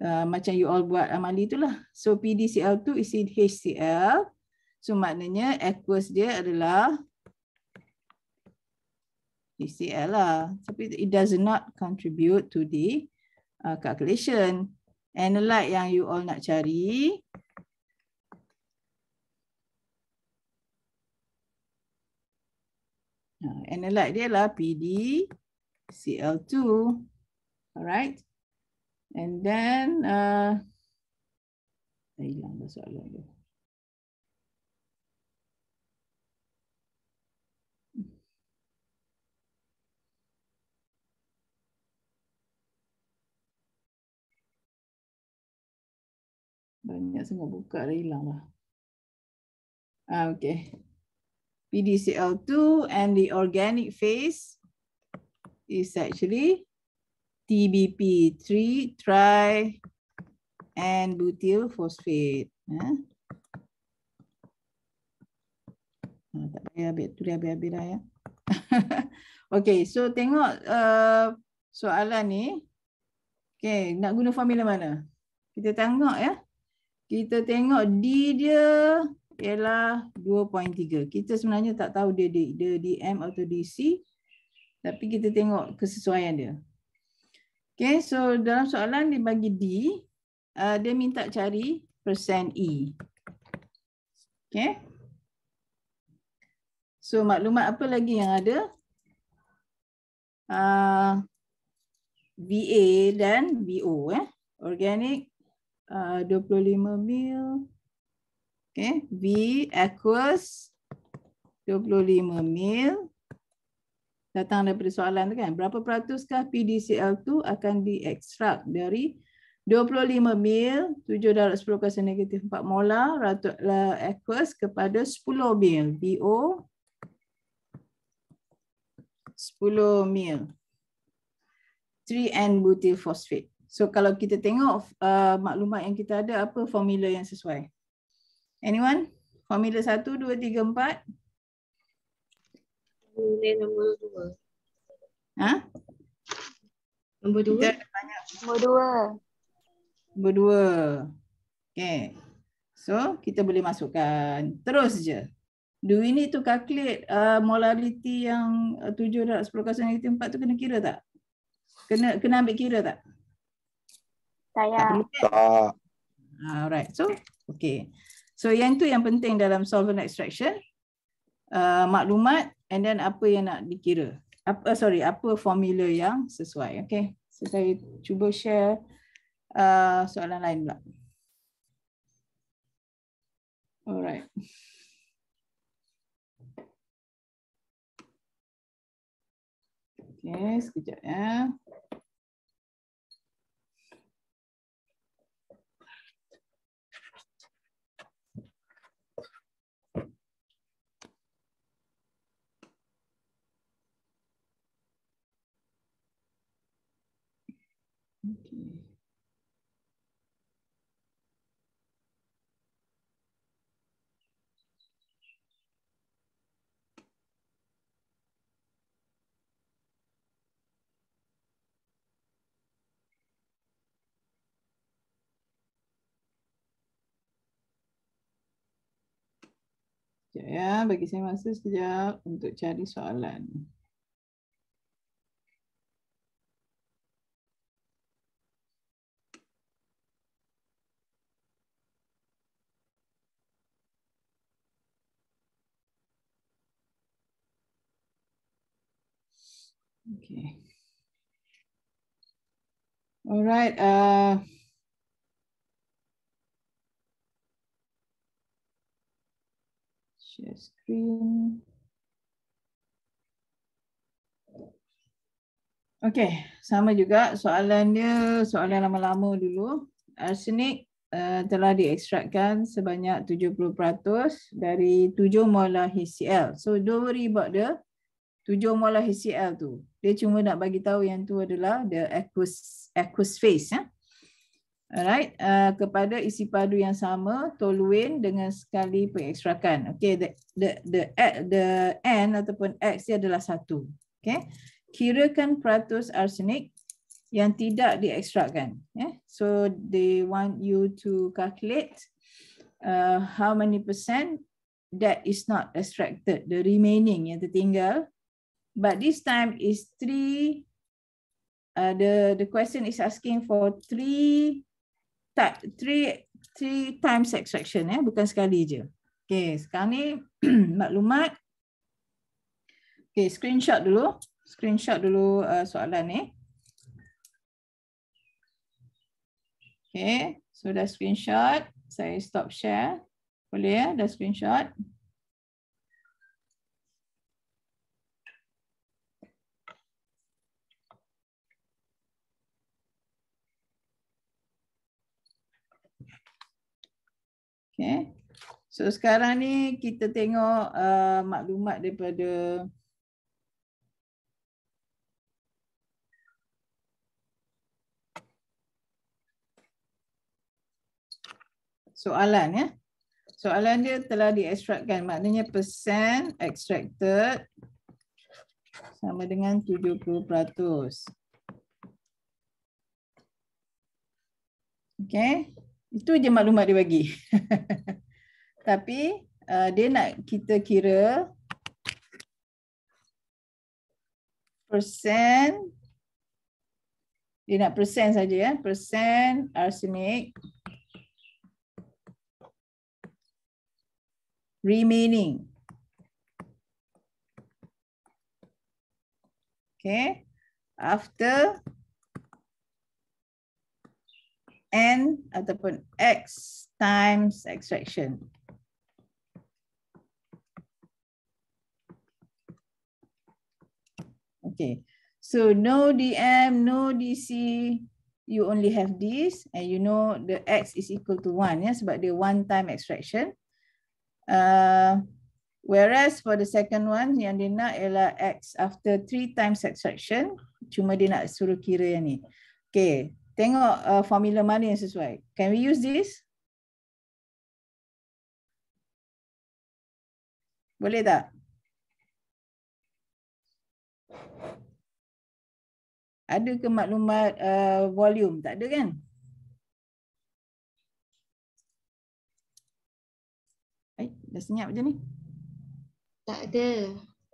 Uh, macam you all buat amali itulah. So PDCL2 isi HCl. So maknanya aqueous dia adalah HCl lah. Tapi it does not contribute to the uh, calculation. Analyte yang you all nak cari. Uh, analyte dia lah PDCl2. Alright. And then, uh, dah hilang dah soalan tu. Banyak semua buka dah hilang lah. Ah, okay. PDCL2 and the organic phase is actually TBP3 tri and butyl phosphate. Eh? Ya. Ah, tak payah habis tu dia habis-habis dah ya. okay, so tengok uh, soalan ni. Okay, nak guna formula mana? Kita tengok ya. Kita tengok D dia ialah 2.3. Kita sebenarnya tak tahu dia, dia, dia DM atau DC. Tapi kita tengok kesesuaian dia. Okay, so dalam soalan dia bagi D, uh, dia minta cari percent E. Okay. So maklumat apa lagi yang ada? Uh, dan BO. Eh? Organic uh, 25 mil. Okay. V equals 25 mil datang daripada soalan tu kan berapa peratuskah PDCL tu akan diekstrak dari 25 mil 7 darab 10 kuasa negatif 4 molar ratus eh, aqueous kepada 10 mil BO 10 mil 3N butyl phosphate. So kalau kita tengok uh, maklumat yang kita ada apa formula yang sesuai. Anyone? Formula 1 2 3 4 pemilih nombor dua. Ha? Nombor dua? Nombor dua. Nombor dua. Okay. So, kita boleh masukkan. Terus je. Do we need to calculate uh, molality yang uh, tujuh darab sepuluh kawasan negatif empat tu kena kira tak? Kena kena ambil kira tak? Saya. Tak. tak. Alright. So, okay. So, yang tu yang penting dalam solvent extraction. Uh, maklumat and then apa yang nak dikira. Apa uh, sorry, apa formula yang sesuai. Okey. So saya cuba share uh, soalan lain pula. Alright. Okay, sekejap ya. Sekejap ya, bagi saya masa sekejap untuk cari soalan. Okay. Alright. Uh, share screen. Okay, sama juga soalan dia, soalan lama-lama dulu. Arsenik uh, eh, telah diekstrakkan sebanyak 70% dari 7 molar HCl. So don't worry about the 7 molar HCl tu. Dia cuma nak bagi tahu yang tu adalah the aqueous, aqueous phase. Eh? Alright, uh, kepada isi padu yang sama toluen dengan sekali pengekstrakan. Okay, the the the the n ataupun x dia adalah satu. Okay, kirakan peratus arsenik yang tidak diekstrakan. Yeah. So they want you to calculate uh, how many percent that is not extracted, the remaining yang tertinggal. But this time is three. Uh, the the question is asking for three tak three three times extraction ya, bukan sekali je. Okay, sekarang ni maklumat. Okay, screenshot dulu, screenshot dulu uh, soalan ni. Okay, so screenshot, saya stop share. Boleh ya, dah screenshot. Okay. Ya. So sekarang ni kita tengok uh, maklumat daripada soalan ya. Soalan dia telah diekstrakkan maknanya persen extracted sama dengan 70%. Okay. Itu je maklumat dia bagi. Tapi uh, dia nak kita kira persen dia nak persen saja ya, persen arsenic remaining. Okay. After N ataupun X times extraction. Okay, so no DM, no DC, you only have this and you know the X is equal to one, yeah? sebab the one time extraction. Uh, whereas for the second one yang dia nak ialah X after three times extraction, cuma dia nak suruh kira ni. Okay, Tengok uh, formula mana yang sesuai. Can we use this? Boleh tak? Ada ke maklumat uh, volume? Tak ada kan? Eh, dah senyap je ni? Tak ada.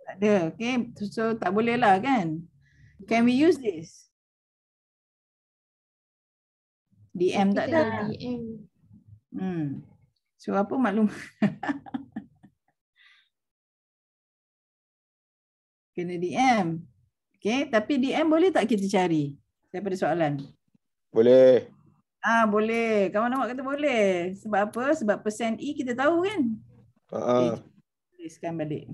Tak ada. Okay. So, so tak boleh lah kan? Can we use this? DM tak ada. DM. Hmm. So apa maklum? Kena DM. Okay, tapi DM boleh tak kita cari? Daripada soalan. Boleh. Ah boleh. Kawan awak kata boleh. Sebab apa? Sebab persen E kita tahu kan? Uh ah. -huh. okay, tuliskan balik.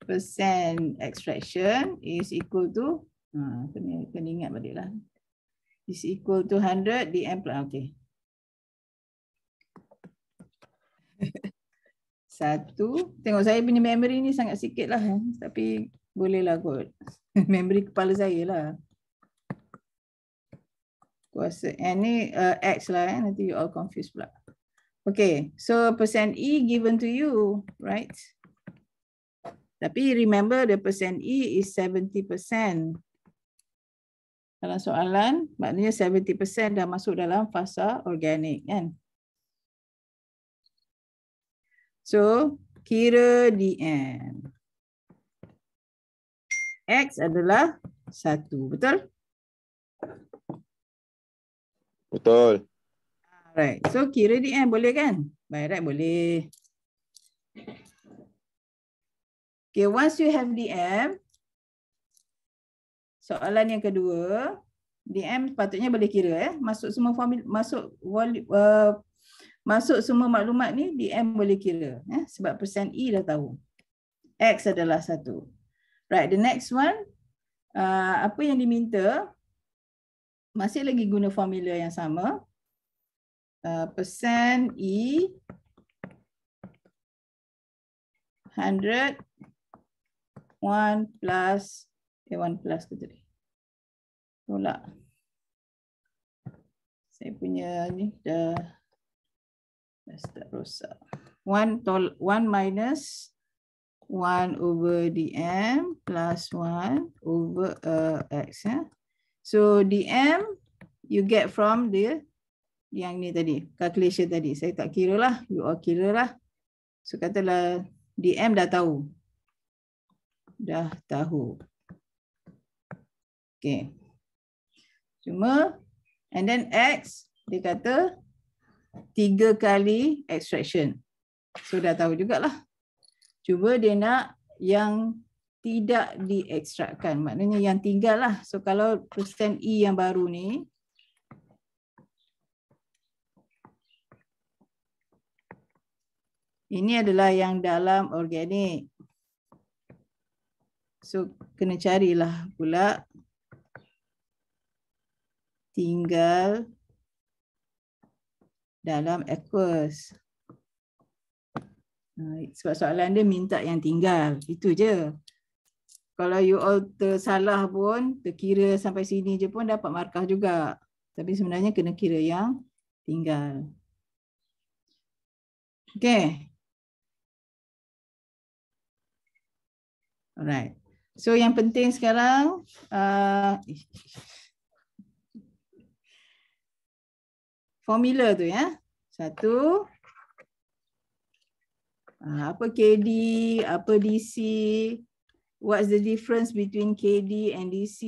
Percent extraction is equal to Ha, kena, kena ingat balik lah. Is equal to 100 dm plus. Okay. satu Tengok saya punya memory ni sangat sikit lah. Eh. Tapi boleh lah kot. memory kepala saya lah. Kuasa n eh, ni uh, x lah. Eh. Nanti you all confused pula. Okay. So percent E given to you. Right? Tapi remember the percent E is 70% dalam soalan maknanya 70% dah masuk dalam fasa organik kan so kira dn x adalah 1 betul betul alright so kira dn boleh kan Baik, right boleh okay once you have dm Soalan yang kedua, DM patutnya boleh kira eh. Masuk semua formula, masuk uh, masuk semua maklumat ni DM boleh kira eh sebab persen E dah tahu. X adalah satu. Right, the next one uh, apa yang diminta masih lagi guna formula yang sama. Uh, persen E 100 1 plus Okay, one plus tu jadi. Tolak. Saya punya ni dah dah start rosak. One tol one minus one over dm plus one over uh, x. Ya. So dm you get from the yang ni tadi, calculation tadi. Saya tak kira lah. You all kira lah. So katalah DM dah tahu. Dah tahu. Okay. Cuma, and then X, dia kata tiga kali extraction. So, dah tahu jugalah. Cuba dia nak yang tidak diekstrakkan. Maknanya yang tinggal lah. So, kalau percent E yang baru ni, Ini adalah yang dalam organik. So, kena carilah pula tinggal dalam aquas. Sebab soalan dia minta yang tinggal. Itu je. Kalau you all tersalah pun, terkira sampai sini je pun dapat markah juga. Tapi sebenarnya kena kira yang tinggal. Okay. Alright. So yang penting sekarang, uh, formula tu ya. Satu. Ah, apa KD, apa DC. What's the difference between KD and DC.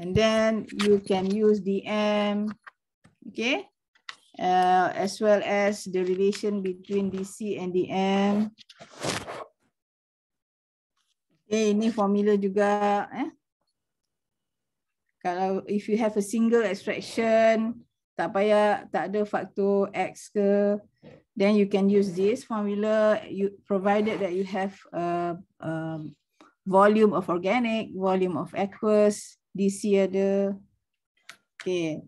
And then you can use DM. Okay. Uh, as well as the relation between DC and DM. Okay, ini formula juga. Eh? kalau if you have a single extraction tak payah tak ada faktor x ke then you can use this formula you provided that you have a, a volume of organic volume of aqueous dc ada okay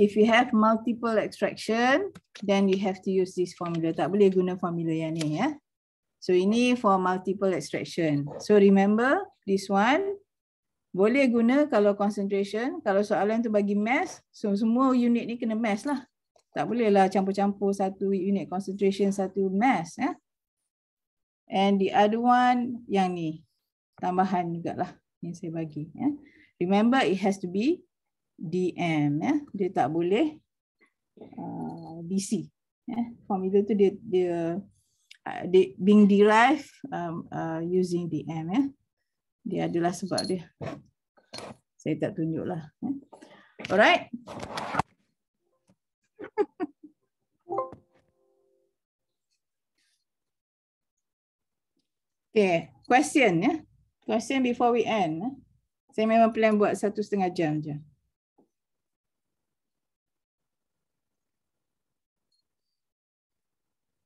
if you have multiple extraction then you have to use this formula tak boleh guna formula yang ni ya eh? so ini for multiple extraction so remember this one boleh guna kalau concentration. Kalau soalan tu bagi mass, so semua unit ni kena mass lah. Tak bolehlah campur-campur satu unit concentration, satu mass. Eh? And the other one, yang ni. Tambahan juga lah. yang saya bagi. Eh? Remember it has to be DM. Eh? Ya. Dia tak boleh uh, DC. Eh? Formula tu dia, dia uh, being derived um, uh, using DM. Eh? dia adalah sebab dia. Saya tak tunjuklah. Eh. Alright. Okay, question ya. Question before we end. Eh. Saya memang plan buat satu setengah jam je.